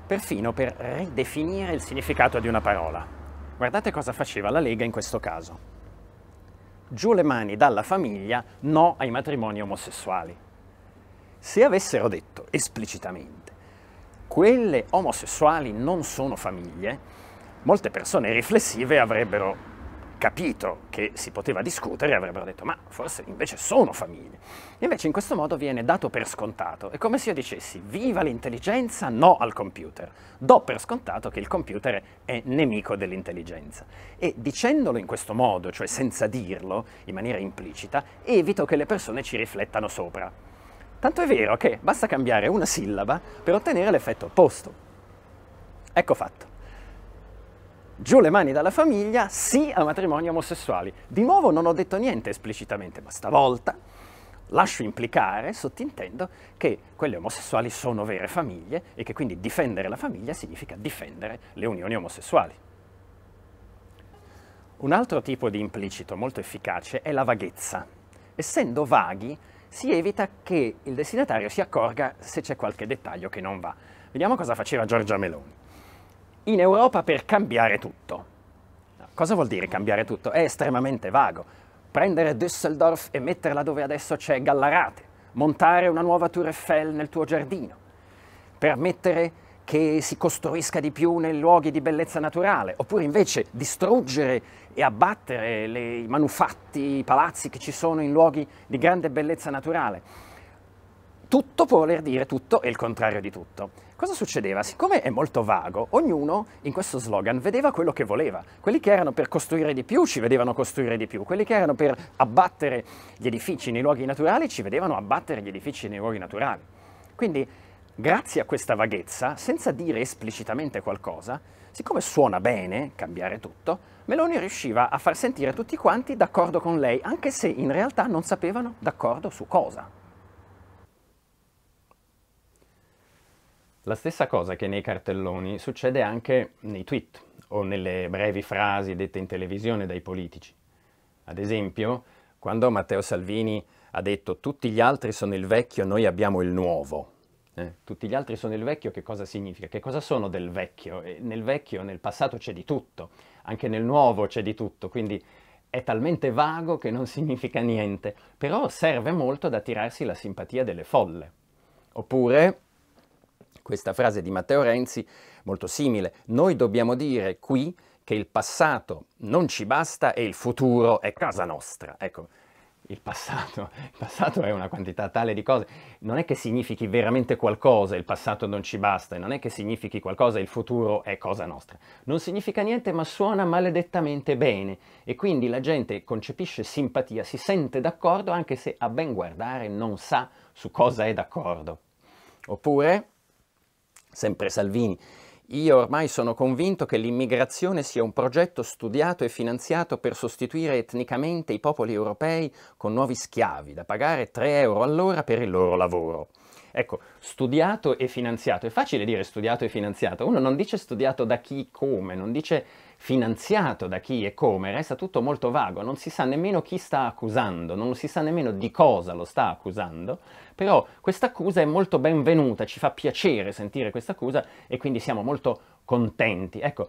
perfino per ridefinire il significato di una parola. Guardate cosa faceva la Lega in questo caso. Giù le mani dalla famiglia, no ai matrimoni omosessuali. Se avessero detto esplicitamente quelle omosessuali non sono famiglie, molte persone riflessive avrebbero capito che si poteva discutere avrebbero detto ma forse invece sono famiglie. Invece in questo modo viene dato per scontato, è come se io dicessi viva l'intelligenza, no al computer. Do per scontato che il computer è nemico dell'intelligenza. E dicendolo in questo modo, cioè senza dirlo, in maniera implicita, evito che le persone ci riflettano sopra. Tanto è vero che basta cambiare una sillaba per ottenere l'effetto opposto. Ecco fatto giù le mani dalla famiglia, sì a matrimoni omosessuali. Di nuovo non ho detto niente esplicitamente, ma stavolta lascio implicare, sottintendo, che quelle omosessuali sono vere famiglie e che quindi difendere la famiglia significa difendere le unioni omosessuali. Un altro tipo di implicito molto efficace è la vaghezza. Essendo vaghi, si evita che il destinatario si accorga se c'è qualche dettaglio che non va. Vediamo cosa faceva Giorgia Meloni in Europa per cambiare tutto. Cosa vuol dire cambiare tutto? È estremamente vago. Prendere Düsseldorf e metterla dove adesso c'è Gallarate, montare una nuova Tour Eiffel nel tuo giardino, permettere che si costruisca di più nei luoghi di bellezza naturale, oppure invece distruggere e abbattere le, i manufatti, i palazzi che ci sono in luoghi di grande bellezza naturale. Tutto può voler dire tutto e il contrario di tutto. Cosa succedeva? Siccome è molto vago, ognuno in questo slogan vedeva quello che voleva. Quelli che erano per costruire di più ci vedevano costruire di più, quelli che erano per abbattere gli edifici nei luoghi naturali ci vedevano abbattere gli edifici nei luoghi naturali. Quindi, grazie a questa vaghezza, senza dire esplicitamente qualcosa, siccome suona bene cambiare tutto, Meloni riusciva a far sentire tutti quanti d'accordo con lei, anche se in realtà non sapevano d'accordo su cosa. La stessa cosa che nei cartelloni succede anche nei tweet o nelle brevi frasi dette in televisione dai politici. Ad esempio, quando Matteo Salvini ha detto tutti gli altri sono il vecchio, noi abbiamo il nuovo. Eh? Tutti gli altri sono il vecchio, che cosa significa? Che cosa sono del vecchio? E eh, nel vecchio, nel passato c'è di tutto, anche nel nuovo c'è di tutto, quindi è talmente vago che non significa niente, però serve molto ad attirarsi la simpatia delle folle. Oppure questa frase di Matteo Renzi, molto simile. Noi dobbiamo dire qui che il passato non ci basta e il futuro è casa nostra. Ecco, il passato, il passato è una quantità tale di cose, non è che significhi veramente qualcosa, il passato non ci basta, e non è che significhi qualcosa, il futuro è cosa nostra. Non significa niente ma suona maledettamente bene e quindi la gente concepisce simpatia, si sente d'accordo anche se a ben guardare non sa su cosa è d'accordo. Oppure Sempre Salvini. Io ormai sono convinto che l'immigrazione sia un progetto studiato e finanziato per sostituire etnicamente i popoli europei con nuovi schiavi da pagare 3 euro all'ora per il loro lavoro. Ecco, studiato e finanziato, è facile dire studiato e finanziato, uno non dice studiato da chi, come, non dice finanziato da chi e come, resta tutto molto vago, non si sa nemmeno chi sta accusando, non si sa nemmeno di cosa lo sta accusando, però questa accusa è molto benvenuta, ci fa piacere sentire questa accusa e quindi siamo molto contenti. Ecco,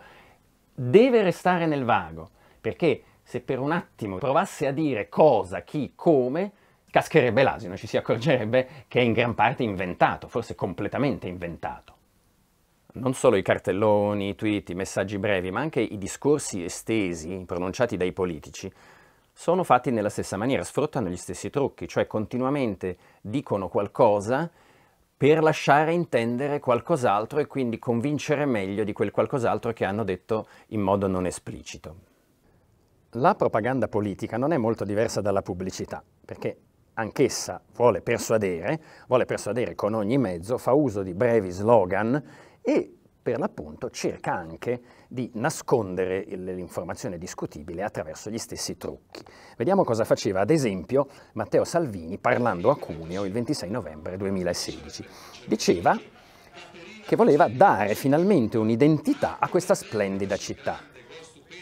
deve restare nel vago, perché se per un attimo provasse a dire cosa, chi, come, cascherebbe l'asino, ci si accorgerebbe che è in gran parte inventato, forse completamente inventato. Non solo i cartelloni, i tweet, i messaggi brevi, ma anche i discorsi estesi pronunciati dai politici sono fatti nella stessa maniera, sfruttano gli stessi trucchi, cioè continuamente dicono qualcosa per lasciare intendere qualcos'altro e quindi convincere meglio di quel qualcos'altro che hanno detto in modo non esplicito. La propaganda politica non è molto diversa dalla pubblicità, perché anch'essa vuole persuadere, vuole persuadere con ogni mezzo, fa uso di brevi slogan e per l'appunto cerca anche di nascondere l'informazione discutibile attraverso gli stessi trucchi. Vediamo cosa faceva ad esempio Matteo Salvini parlando a Cuneo il 26 novembre 2016. Diceva che voleva dare finalmente un'identità a questa splendida città.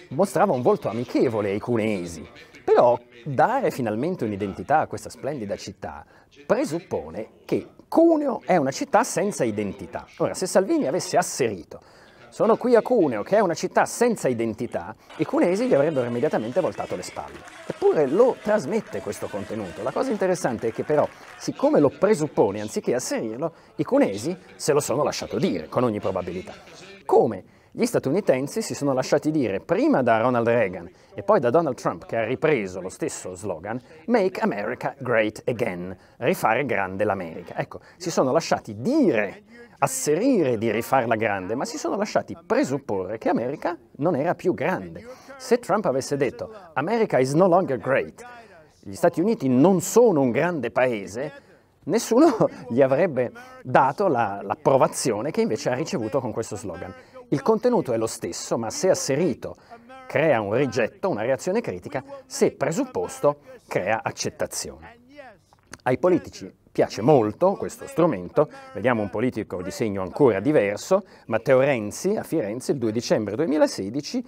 Mostrava un volto amichevole ai cuneesi, però dare finalmente un'identità a questa splendida città presuppone che Cuneo è una città senza identità. Ora, se Salvini avesse asserito sono qui a Cuneo, che è una città senza identità, i cunesi gli avrebbero immediatamente voltato le spalle. Eppure lo trasmette questo contenuto. La cosa interessante è che però, siccome lo presuppone anziché asserirlo, i cunesi se lo sono lasciato dire, con ogni probabilità. Come? gli statunitensi si sono lasciati dire prima da Ronald Reagan e poi da Donald Trump, che ha ripreso lo stesso slogan, Make America Great Again, rifare grande l'America. Ecco, si sono lasciati dire, asserire di rifarla grande, ma si sono lasciati presupporre che America non era più grande. Se Trump avesse detto America is no longer great, gli Stati Uniti non sono un grande paese, nessuno gli avrebbe dato la, l'approvazione che invece ha ricevuto con questo slogan. Il contenuto è lo stesso, ma se asserito crea un rigetto, una reazione critica, se presupposto crea accettazione. Ai politici piace molto questo strumento, vediamo un politico di segno ancora diverso, Matteo Renzi a Firenze il 2 dicembre 2016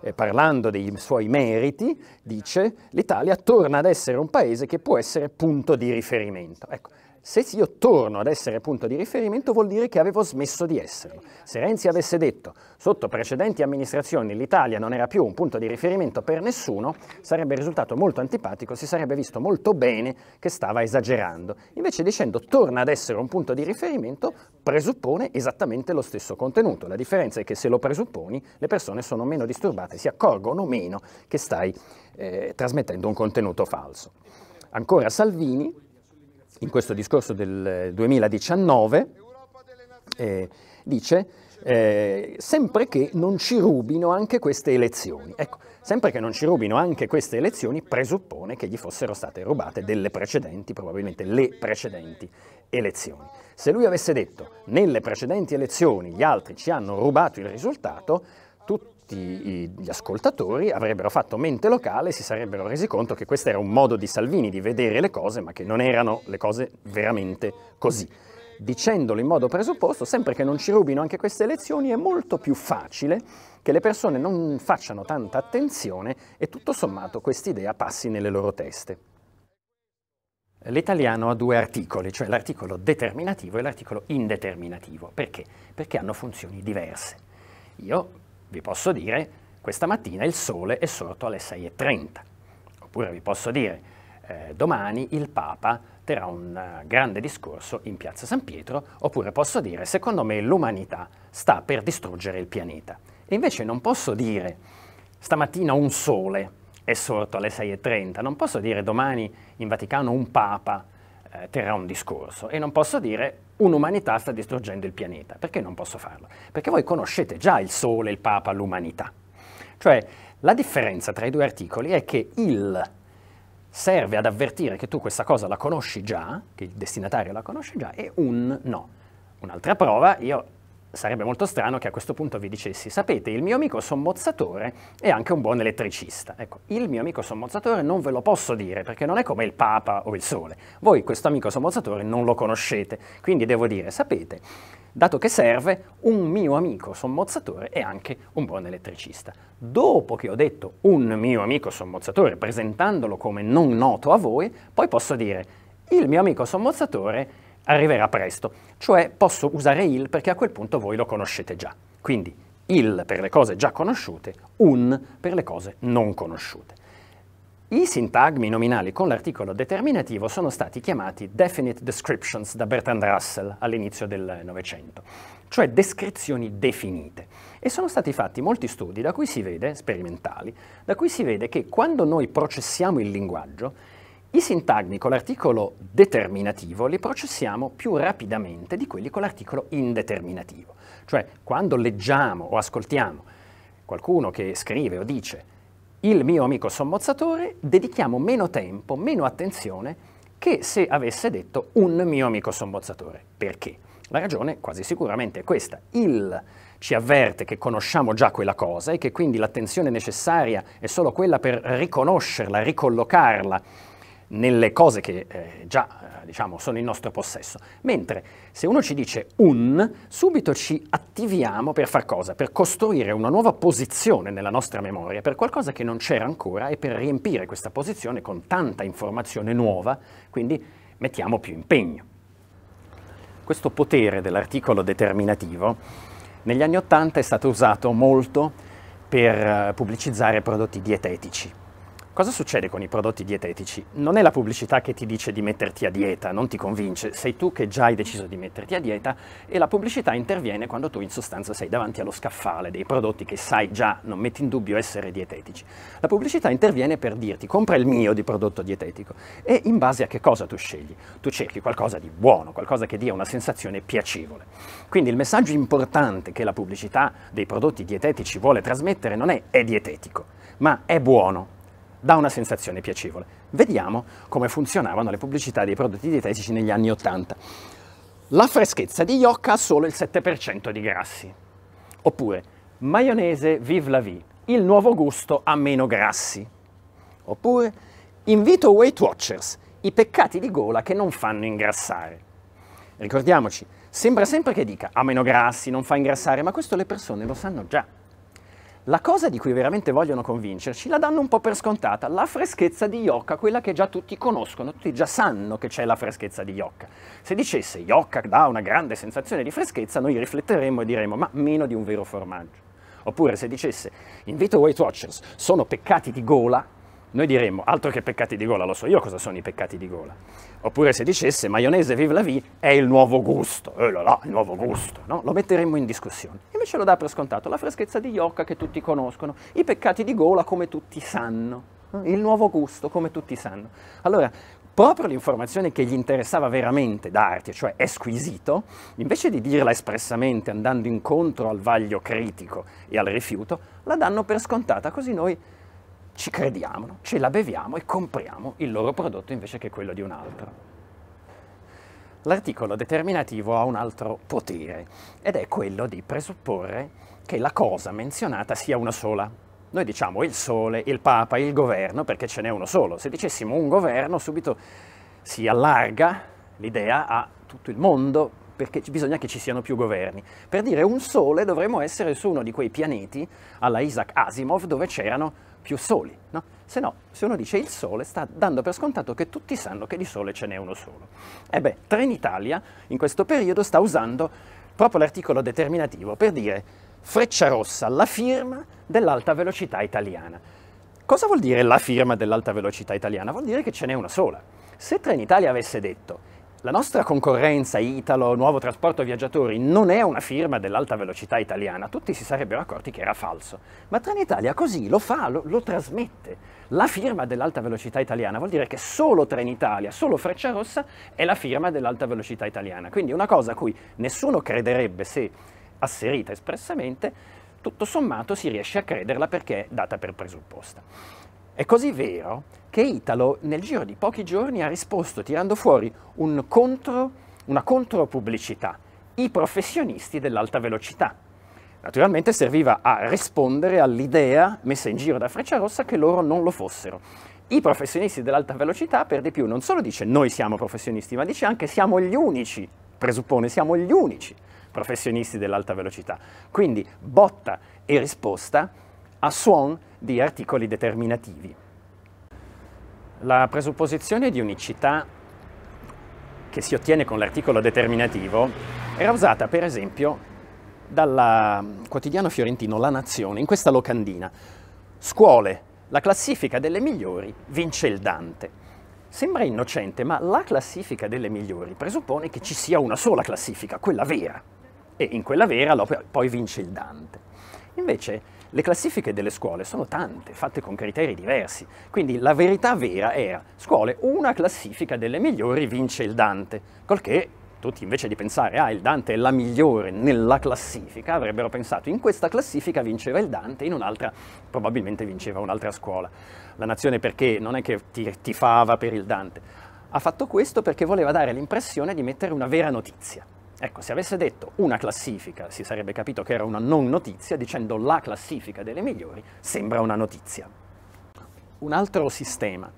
eh, parlando dei suoi meriti, dice l'Italia torna ad essere un paese che può essere punto di riferimento. Ecco, se io torno ad essere punto di riferimento vuol dire che avevo smesso di esserlo. Se Renzi avesse detto sotto precedenti amministrazioni l'Italia non era più un punto di riferimento per nessuno, sarebbe risultato molto antipatico, si sarebbe visto molto bene che stava esagerando. Invece dicendo torna ad essere un punto di riferimento presuppone esattamente lo stesso contenuto. La differenza è che se lo presupponi le persone sono meno disturbate, si accorgono meno che stai eh, trasmettendo un contenuto falso. Ancora Salvini in questo discorso del 2019, eh, dice eh, sempre che non ci rubino anche queste elezioni. Ecco, sempre che non ci rubino anche queste elezioni presuppone che gli fossero state rubate delle precedenti, probabilmente le precedenti elezioni. Se lui avesse detto nelle precedenti elezioni gli altri ci hanno rubato il risultato, tutti gli ascoltatori avrebbero fatto mente locale e si sarebbero resi conto che questo era un modo di Salvini di vedere le cose, ma che non erano le cose veramente così. Dicendolo in modo presupposto, sempre che non ci rubino anche queste elezioni, è molto più facile che le persone non facciano tanta attenzione e tutto sommato quest'idea passi nelle loro teste. L'italiano ha due articoli, cioè l'articolo determinativo e l'articolo indeterminativo. Perché? Perché hanno funzioni diverse. Io vi posso dire questa mattina il sole è sorto alle 6.30, oppure vi posso dire eh, domani il Papa terrà un eh, grande discorso in piazza San Pietro, oppure posso dire secondo me l'umanità sta per distruggere il pianeta. E invece non posso dire stamattina un sole è sorto alle 6.30, non posso dire domani in Vaticano un Papa eh, terrà un discorso e non posso dire un'umanità sta distruggendo il pianeta. Perché non posso farlo? Perché voi conoscete già il Sole, il Papa, l'umanità. Cioè, la differenza tra i due articoli è che il serve ad avvertire che tu questa cosa la conosci già, che il destinatario la conosce già, e un no. Un'altra prova, io Sarebbe molto strano che a questo punto vi dicessi, sapete, il mio amico sommozzatore è anche un buon elettricista. Ecco, il mio amico sommozzatore non ve lo posso dire perché non è come il Papa o il Sole. Voi questo amico sommozzatore non lo conoscete, quindi devo dire, sapete, dato che serve, un mio amico sommozzatore è anche un buon elettricista. Dopo che ho detto un mio amico sommozzatore, presentandolo come non noto a voi, poi posso dire, il mio amico sommozzatore è arriverà presto, cioè posso usare il perché a quel punto voi lo conoscete già. Quindi il per le cose già conosciute, un per le cose non conosciute. I sintagmi nominali con l'articolo determinativo sono stati chiamati definite descriptions da Bertrand Russell all'inizio del Novecento, cioè descrizioni definite. E sono stati fatti molti studi da cui si vede, sperimentali, da cui si vede che quando noi processiamo il linguaggio, i sintagmi con l'articolo determinativo li processiamo più rapidamente di quelli con l'articolo indeterminativo. Cioè, quando leggiamo o ascoltiamo qualcuno che scrive o dice il mio amico sommozzatore, dedichiamo meno tempo, meno attenzione che se avesse detto un mio amico sommozzatore. Perché? La ragione quasi sicuramente è questa. Il ci avverte che conosciamo già quella cosa e che quindi l'attenzione necessaria è solo quella per riconoscerla, ricollocarla nelle cose che eh, già eh, diciamo, sono in nostro possesso. Mentre se uno ci dice un, subito ci attiviamo per far cosa? Per costruire una nuova posizione nella nostra memoria, per qualcosa che non c'era ancora e per riempire questa posizione con tanta informazione nuova, quindi mettiamo più impegno. Questo potere dell'articolo determinativo negli anni Ottanta è stato usato molto per eh, pubblicizzare prodotti dietetici Cosa succede con i prodotti dietetici? Non è la pubblicità che ti dice di metterti a dieta, non ti convince, sei tu che già hai deciso di metterti a dieta e la pubblicità interviene quando tu in sostanza sei davanti allo scaffale dei prodotti che sai già, non metti in dubbio essere dietetici. La pubblicità interviene per dirti compra il mio di prodotto dietetico e in base a che cosa tu scegli? Tu cerchi qualcosa di buono, qualcosa che dia una sensazione piacevole. Quindi il messaggio importante che la pubblicità dei prodotti dietetici vuole trasmettere non è è dietetico, ma è buono, dà una sensazione piacevole. Vediamo come funzionavano le pubblicità dei prodotti dietetici negli anni 80. La freschezza di Iocca ha solo il 7% di grassi. Oppure, maionese vive la vie, il nuovo gusto ha meno grassi. Oppure, invito Weight Watchers, i peccati di gola che non fanno ingrassare. Ricordiamoci, sembra sempre che dica ha meno grassi, non fa ingrassare, ma questo le persone lo sanno già. La cosa di cui veramente vogliono convincerci la danno un po' per scontata, la freschezza di Iocca, quella che già tutti conoscono, tutti già sanno che c'è la freschezza di Iocca. Se dicesse Iocca dà una grande sensazione di freschezza, noi rifletteremmo e diremmo ma meno di un vero formaggio. Oppure se dicesse invito Weight Watchers, sono peccati di gola, noi diremmo altro che peccati di gola, lo so io cosa sono i peccati di gola. Oppure se dicesse maionese vive la vie è il nuovo gusto, eh là là, il nuovo gusto, no? Lo metteremmo in discussione. Invece lo dà per scontato la freschezza di yocca che tutti conoscono, i peccati di gola come tutti sanno, il nuovo gusto come tutti sanno. Allora, proprio l'informazione che gli interessava veramente darti, cioè è squisito, invece di dirla espressamente andando incontro al vaglio critico e al rifiuto, la danno per scontata, così noi ci crediamo, ce la beviamo e compriamo il loro prodotto invece che quello di un altro. L'articolo determinativo ha un altro potere ed è quello di presupporre che la cosa menzionata sia una sola. Noi diciamo il sole, il papa, il governo perché ce n'è uno solo. Se dicessimo un governo subito si allarga l'idea a tutto il mondo perché bisogna che ci siano più governi. Per dire un sole dovremmo essere su uno di quei pianeti alla Isaac Asimov dove c'erano più soli, no? Se no, se uno dice il sole, sta dando per scontato che tutti sanno che di sole ce n'è uno solo. E eh beh, Trenitalia in questo periodo sta usando proprio l'articolo determinativo per dire freccia rossa, la firma dell'alta velocità italiana. Cosa vuol dire la firma dell'alta velocità italiana? Vuol dire che ce n'è una sola. Se Trenitalia avesse detto la nostra concorrenza Italo, nuovo trasporto viaggiatori, non è una firma dell'alta velocità italiana, tutti si sarebbero accorti che era falso, ma Trenitalia così lo fa, lo, lo trasmette. La firma dell'alta velocità italiana vuol dire che solo Trenitalia, solo Freccia Rossa, è la firma dell'alta velocità italiana, quindi una cosa a cui nessuno crederebbe se asserita espressamente, tutto sommato si riesce a crederla perché è data per presupposta. È così vero che Italo nel giro di pochi giorni ha risposto tirando fuori un contro, una contropubblicità, i professionisti dell'alta velocità. Naturalmente serviva a rispondere all'idea messa in giro da Freccia Rossa che loro non lo fossero. I professionisti dell'alta velocità per di più non solo dice noi siamo professionisti, ma dice anche siamo gli unici, presuppone siamo gli unici professionisti dell'alta velocità. Quindi botta e risposta a suon di articoli determinativi. La presupposizione di unicità che si ottiene con l'articolo determinativo era usata per esempio dal mm, quotidiano fiorentino La Nazione in questa locandina. Scuole, la classifica delle migliori vince il Dante. Sembra innocente, ma la classifica delle migliori presuppone che ci sia una sola classifica, quella vera, e in quella vera poi vince il Dante. Invece le classifiche delle scuole sono tante, fatte con criteri diversi, quindi la verità vera era scuole, una classifica delle migliori vince il Dante, col che tutti invece di pensare ah il Dante è la migliore nella classifica avrebbero pensato in questa classifica vinceva il Dante in un'altra probabilmente vinceva un'altra scuola la nazione perché non è che ti tifava per il Dante ha fatto questo perché voleva dare l'impressione di mettere una vera notizia Ecco, se avesse detto una classifica si sarebbe capito che era una non notizia, dicendo la classifica delle migliori sembra una notizia. Un altro sistema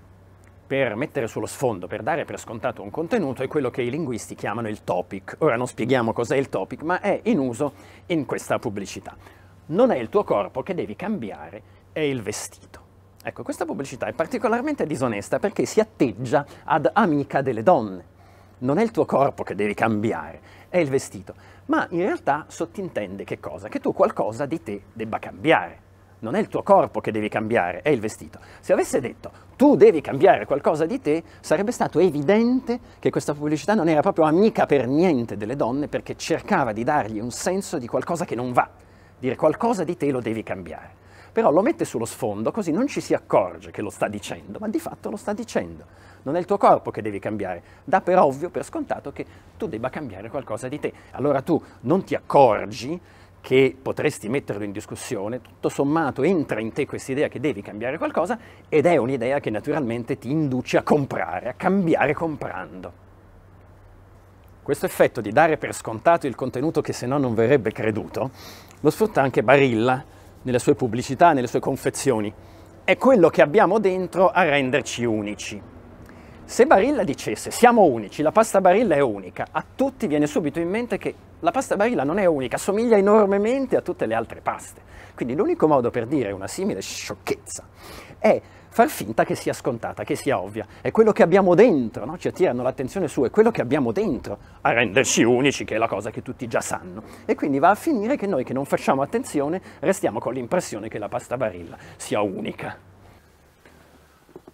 per mettere sullo sfondo, per dare per scontato un contenuto, è quello che i linguisti chiamano il topic. Ora non spieghiamo cos'è il topic, ma è in uso in questa pubblicità. Non è il tuo corpo che devi cambiare, è il vestito. Ecco, questa pubblicità è particolarmente disonesta perché si atteggia ad amica delle donne. Non è il tuo corpo che devi cambiare, è il vestito, ma in realtà sottintende che cosa? Che tu qualcosa di te debba cambiare. Non è il tuo corpo che devi cambiare, è il vestito. Se avesse detto tu devi cambiare qualcosa di te, sarebbe stato evidente che questa pubblicità non era proprio amica per niente delle donne perché cercava di dargli un senso di qualcosa che non va, dire qualcosa di te lo devi cambiare però lo mette sullo sfondo così non ci si accorge che lo sta dicendo, ma di fatto lo sta dicendo. Non è il tuo corpo che devi cambiare, dà per ovvio, per scontato che tu debba cambiare qualcosa di te. Allora tu non ti accorgi che potresti metterlo in discussione, tutto sommato entra in te questa idea che devi cambiare qualcosa ed è un'idea che naturalmente ti induce a comprare, a cambiare comprando. Questo effetto di dare per scontato il contenuto che se no non verrebbe creduto lo sfrutta anche Barilla nelle sue pubblicità, nelle sue confezioni. È quello che abbiamo dentro a renderci unici. Se Barilla dicesse siamo unici, la pasta Barilla è unica, a tutti viene subito in mente che la pasta Barilla non è unica, somiglia enormemente a tutte le altre paste. Quindi l'unico modo per dire una simile sciocchezza è far finta che sia scontata, che sia ovvia. È quello che abbiamo dentro, no? ci attirano l'attenzione su, è quello che abbiamo dentro a renderci unici, che è la cosa che tutti già sanno. E quindi va a finire che noi che non facciamo attenzione restiamo con l'impressione che la pasta barilla sia unica.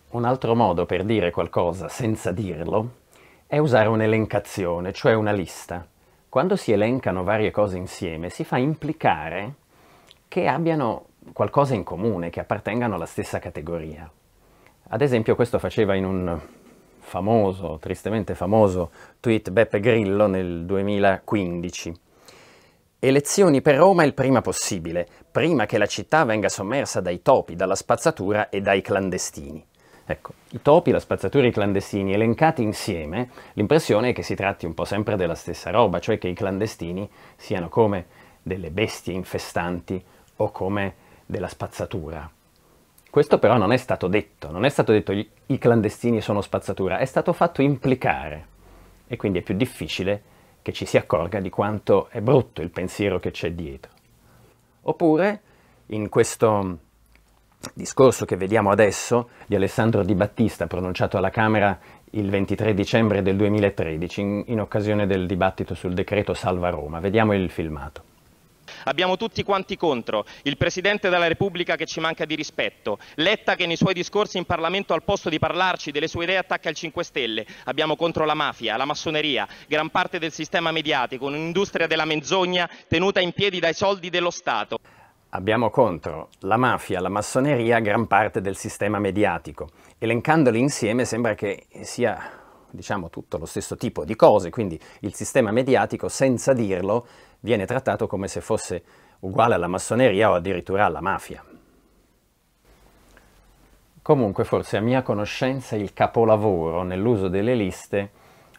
Un altro modo per dire qualcosa senza dirlo è usare un'elencazione, cioè una lista. Quando si elencano varie cose insieme si fa implicare che abbiano qualcosa in comune, che appartengano alla stessa categoria. Ad esempio questo faceva in un famoso, tristemente famoso tweet Beppe Grillo nel 2015. Elezioni per Roma il prima possibile, prima che la città venga sommersa dai topi, dalla spazzatura e dai clandestini. Ecco, i topi, la spazzatura e i clandestini elencati insieme, l'impressione è che si tratti un po' sempre della stessa roba, cioè che i clandestini siano come delle bestie infestanti o come della spazzatura. Questo però non è stato detto, non è stato detto i clandestini sono spazzatura, è stato fatto implicare e quindi è più difficile che ci si accorga di quanto è brutto il pensiero che c'è dietro. Oppure, in questo discorso che vediamo adesso di Alessandro Di Battista pronunciato alla Camera il 23 dicembre del 2013 in, in occasione del dibattito sul decreto Salva Roma, vediamo il filmato. Abbiamo tutti quanti contro il Presidente della Repubblica che ci manca di rispetto, Letta che nei suoi discorsi in Parlamento al posto di parlarci delle sue idee attacca il 5 Stelle, abbiamo contro la mafia, la massoneria, gran parte del sistema mediatico, un'industria della menzogna tenuta in piedi dai soldi dello Stato. Abbiamo contro la mafia, la massoneria, gran parte del sistema mediatico. Elencandoli insieme sembra che sia diciamo tutto lo stesso tipo di cose, quindi il sistema mediatico senza dirlo viene trattato come se fosse uguale alla massoneria o addirittura alla mafia. Comunque forse a mia conoscenza il capolavoro nell'uso delle liste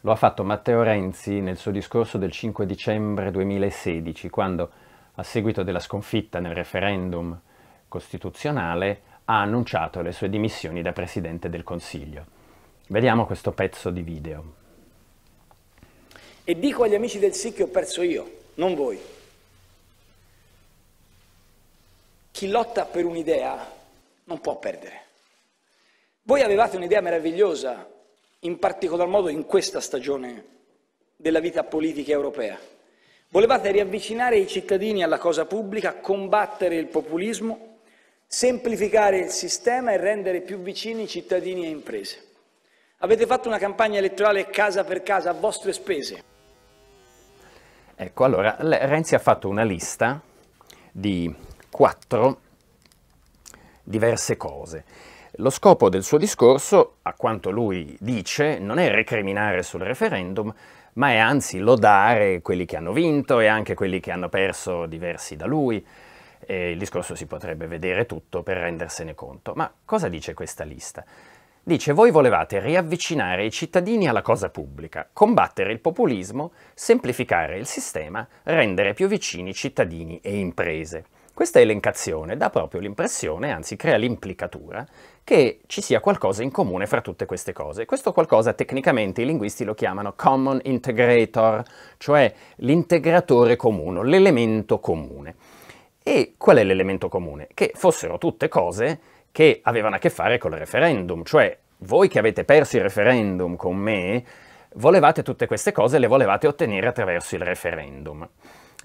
lo ha fatto Matteo Renzi nel suo discorso del 5 dicembre 2016, quando, a seguito della sconfitta nel referendum costituzionale, ha annunciato le sue dimissioni da Presidente del Consiglio. Vediamo questo pezzo di video. E dico agli amici del sì che ho perso io, non voi. Chi lotta per un'idea non può perdere. Voi avevate un'idea meravigliosa, in particolar modo in questa stagione della vita politica europea. Volevate riavvicinare i cittadini alla cosa pubblica, combattere il populismo, semplificare il sistema e rendere più vicini cittadini e imprese. Avete fatto una campagna elettorale casa per casa a vostre spese. Ecco, allora Renzi ha fatto una lista di quattro diverse cose. Lo scopo del suo discorso, a quanto lui dice, non è recriminare sul referendum, ma è anzi lodare quelli che hanno vinto e anche quelli che hanno perso diversi da lui. E il discorso si potrebbe vedere tutto per rendersene conto. Ma cosa dice questa lista? Dice, voi volevate riavvicinare i cittadini alla cosa pubblica, combattere il populismo, semplificare il sistema, rendere più vicini cittadini e imprese. Questa elencazione dà proprio l'impressione, anzi crea l'implicatura, che ci sia qualcosa in comune fra tutte queste cose. Questo qualcosa tecnicamente i linguisti lo chiamano common integrator, cioè l'integratore comune, l'elemento comune. E qual è l'elemento comune? Che fossero tutte cose che avevano a che fare col referendum, cioè voi che avete perso il referendum con me, volevate tutte queste cose e le volevate ottenere attraverso il referendum.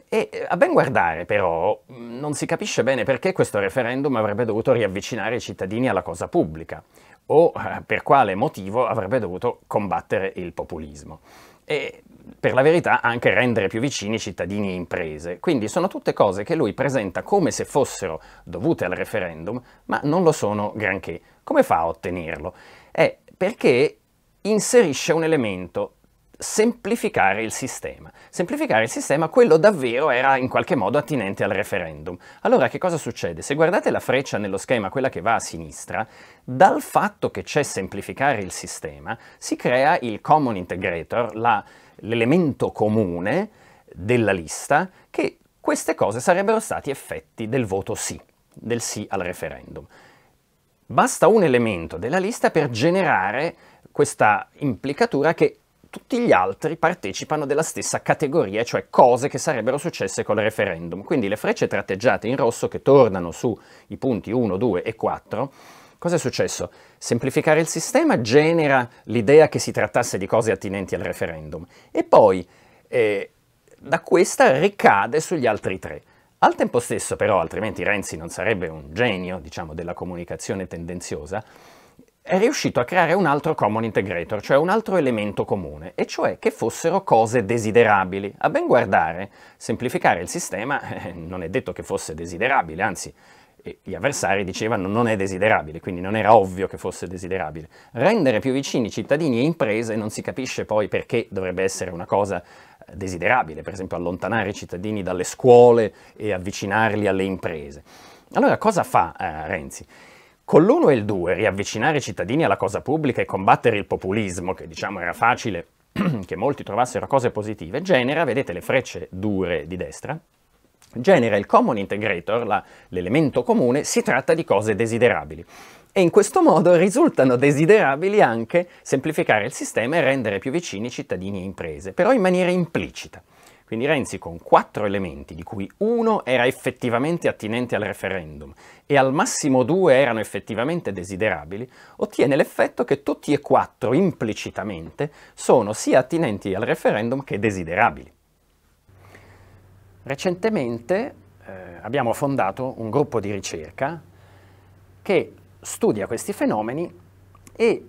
E eh, a ben guardare però mm, non si capisce bene perché questo referendum avrebbe dovuto riavvicinare i cittadini alla cosa pubblica o eh, per quale motivo avrebbe dovuto combattere il populismo. E per la verità anche rendere più vicini cittadini e imprese. Quindi sono tutte cose che lui presenta come se fossero dovute al referendum, ma non lo sono granché. Come fa a ottenerlo? È eh, perché inserisce un elemento semplificare il sistema. Semplificare il sistema, quello davvero era in qualche modo attinente al referendum. Allora che cosa succede? Se guardate la freccia nello schema, quella che va a sinistra, dal fatto che c'è semplificare il sistema, si crea il common integrator, l'elemento comune della lista, che queste cose sarebbero stati effetti del voto sì, del sì al referendum. Basta un elemento della lista per generare questa implicatura che tutti gli altri partecipano della stessa categoria, cioè cose che sarebbero successe col referendum. Quindi le frecce tratteggiate in rosso che tornano sui punti 1, 2 e 4 Cosa è successo? Semplificare il sistema genera l'idea che si trattasse di cose attinenti al referendum e poi eh, da questa ricade sugli altri tre. Al tempo stesso però, altrimenti Renzi non sarebbe un genio, diciamo, della comunicazione tendenziosa, è riuscito a creare un altro common integrator, cioè un altro elemento comune, e cioè che fossero cose desiderabili. A ben guardare, semplificare il sistema eh, non è detto che fosse desiderabile, anzi eh, gli avversari dicevano non è desiderabile, quindi non era ovvio che fosse desiderabile. Rendere più vicini cittadini e imprese non si capisce poi perché dovrebbe essere una cosa eh, desiderabile, per esempio allontanare i cittadini dalle scuole e avvicinarli alle imprese. Allora cosa fa eh, Renzi? Con l'1 e il 2 riavvicinare i cittadini alla cosa pubblica e combattere il populismo, che diciamo era facile che molti trovassero cose positive, genera, vedete le frecce dure di destra, genera il common integrator, la, l'elemento comune, si tratta di cose desiderabili. E in questo modo risultano desiderabili anche semplificare il sistema e rendere più vicini cittadini e imprese, però in maniera implicita. Quindi Renzi con quattro elementi, di cui uno era effettivamente attinente al referendum e al massimo due erano effettivamente desiderabili, ottiene l'effetto che tutti e quattro implicitamente sono sia attinenti al referendum che desiderabili. Recentemente eh, abbiamo fondato un gruppo di ricerca che studia questi fenomeni e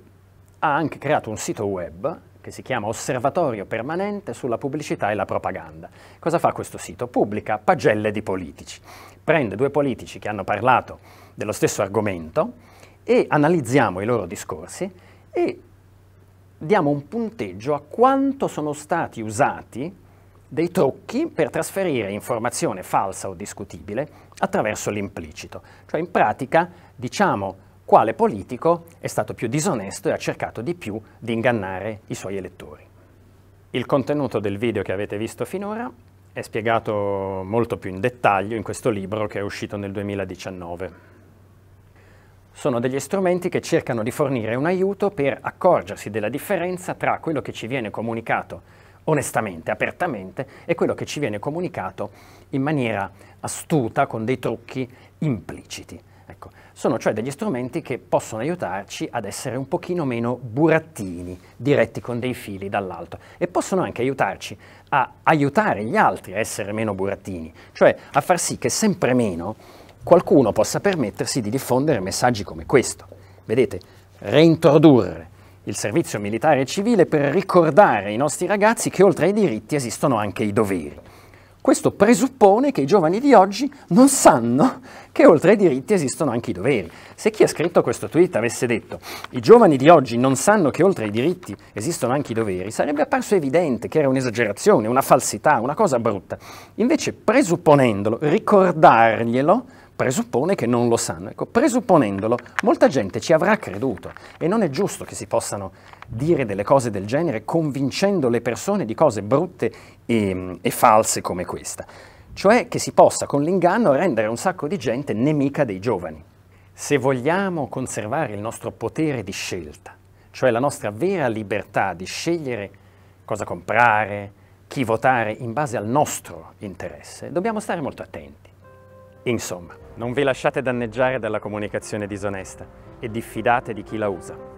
ha anche creato un sito web che si chiama Osservatorio Permanente sulla Pubblicità e la Propaganda. Cosa fa questo sito? Pubblica pagelle di politici. Prende due politici che hanno parlato dello stesso argomento e analizziamo i loro discorsi e diamo un punteggio a quanto sono stati usati dei trucchi per trasferire informazione falsa o discutibile attraverso l'implicito. Cioè in pratica diciamo quale politico è stato più disonesto e ha cercato di più di ingannare i suoi elettori. Il contenuto del video che avete visto finora è spiegato molto più in dettaglio in questo libro che è uscito nel 2019. Sono degli strumenti che cercano di fornire un aiuto per accorgersi della differenza tra quello che ci viene comunicato onestamente, apertamente, e quello che ci viene comunicato in maniera astuta con dei trucchi impliciti. Ecco, sono cioè degli strumenti che possono aiutarci ad essere un pochino meno burattini, diretti con dei fili dall'alto e possono anche aiutarci a aiutare gli altri a essere meno burattini, cioè a far sì che sempre meno qualcuno possa permettersi di diffondere messaggi come questo. Vedete, reintrodurre il servizio militare e civile per ricordare ai nostri ragazzi che oltre ai diritti esistono anche i doveri. Questo presuppone che i giovani di oggi non sanno che oltre ai diritti esistono anche i doveri. Se chi ha scritto questo tweet avesse detto i giovani di oggi non sanno che oltre ai diritti esistono anche i doveri, sarebbe apparso evidente che era un'esagerazione, una falsità, una cosa brutta. Invece presupponendolo, ricordarglielo presuppone che non lo sanno. Ecco, presupponendolo, molta gente ci avrà creduto e non è giusto che si possano dire delle cose del genere convincendo le persone di cose brutte e, e false come questa. Cioè che si possa con l'inganno rendere un sacco di gente nemica dei giovani. Se vogliamo conservare il nostro potere di scelta, cioè la nostra vera libertà di scegliere cosa comprare, chi votare in base al nostro interesse, dobbiamo stare molto attenti. Insomma, non vi lasciate danneggiare dalla comunicazione disonesta e diffidate di chi la usa.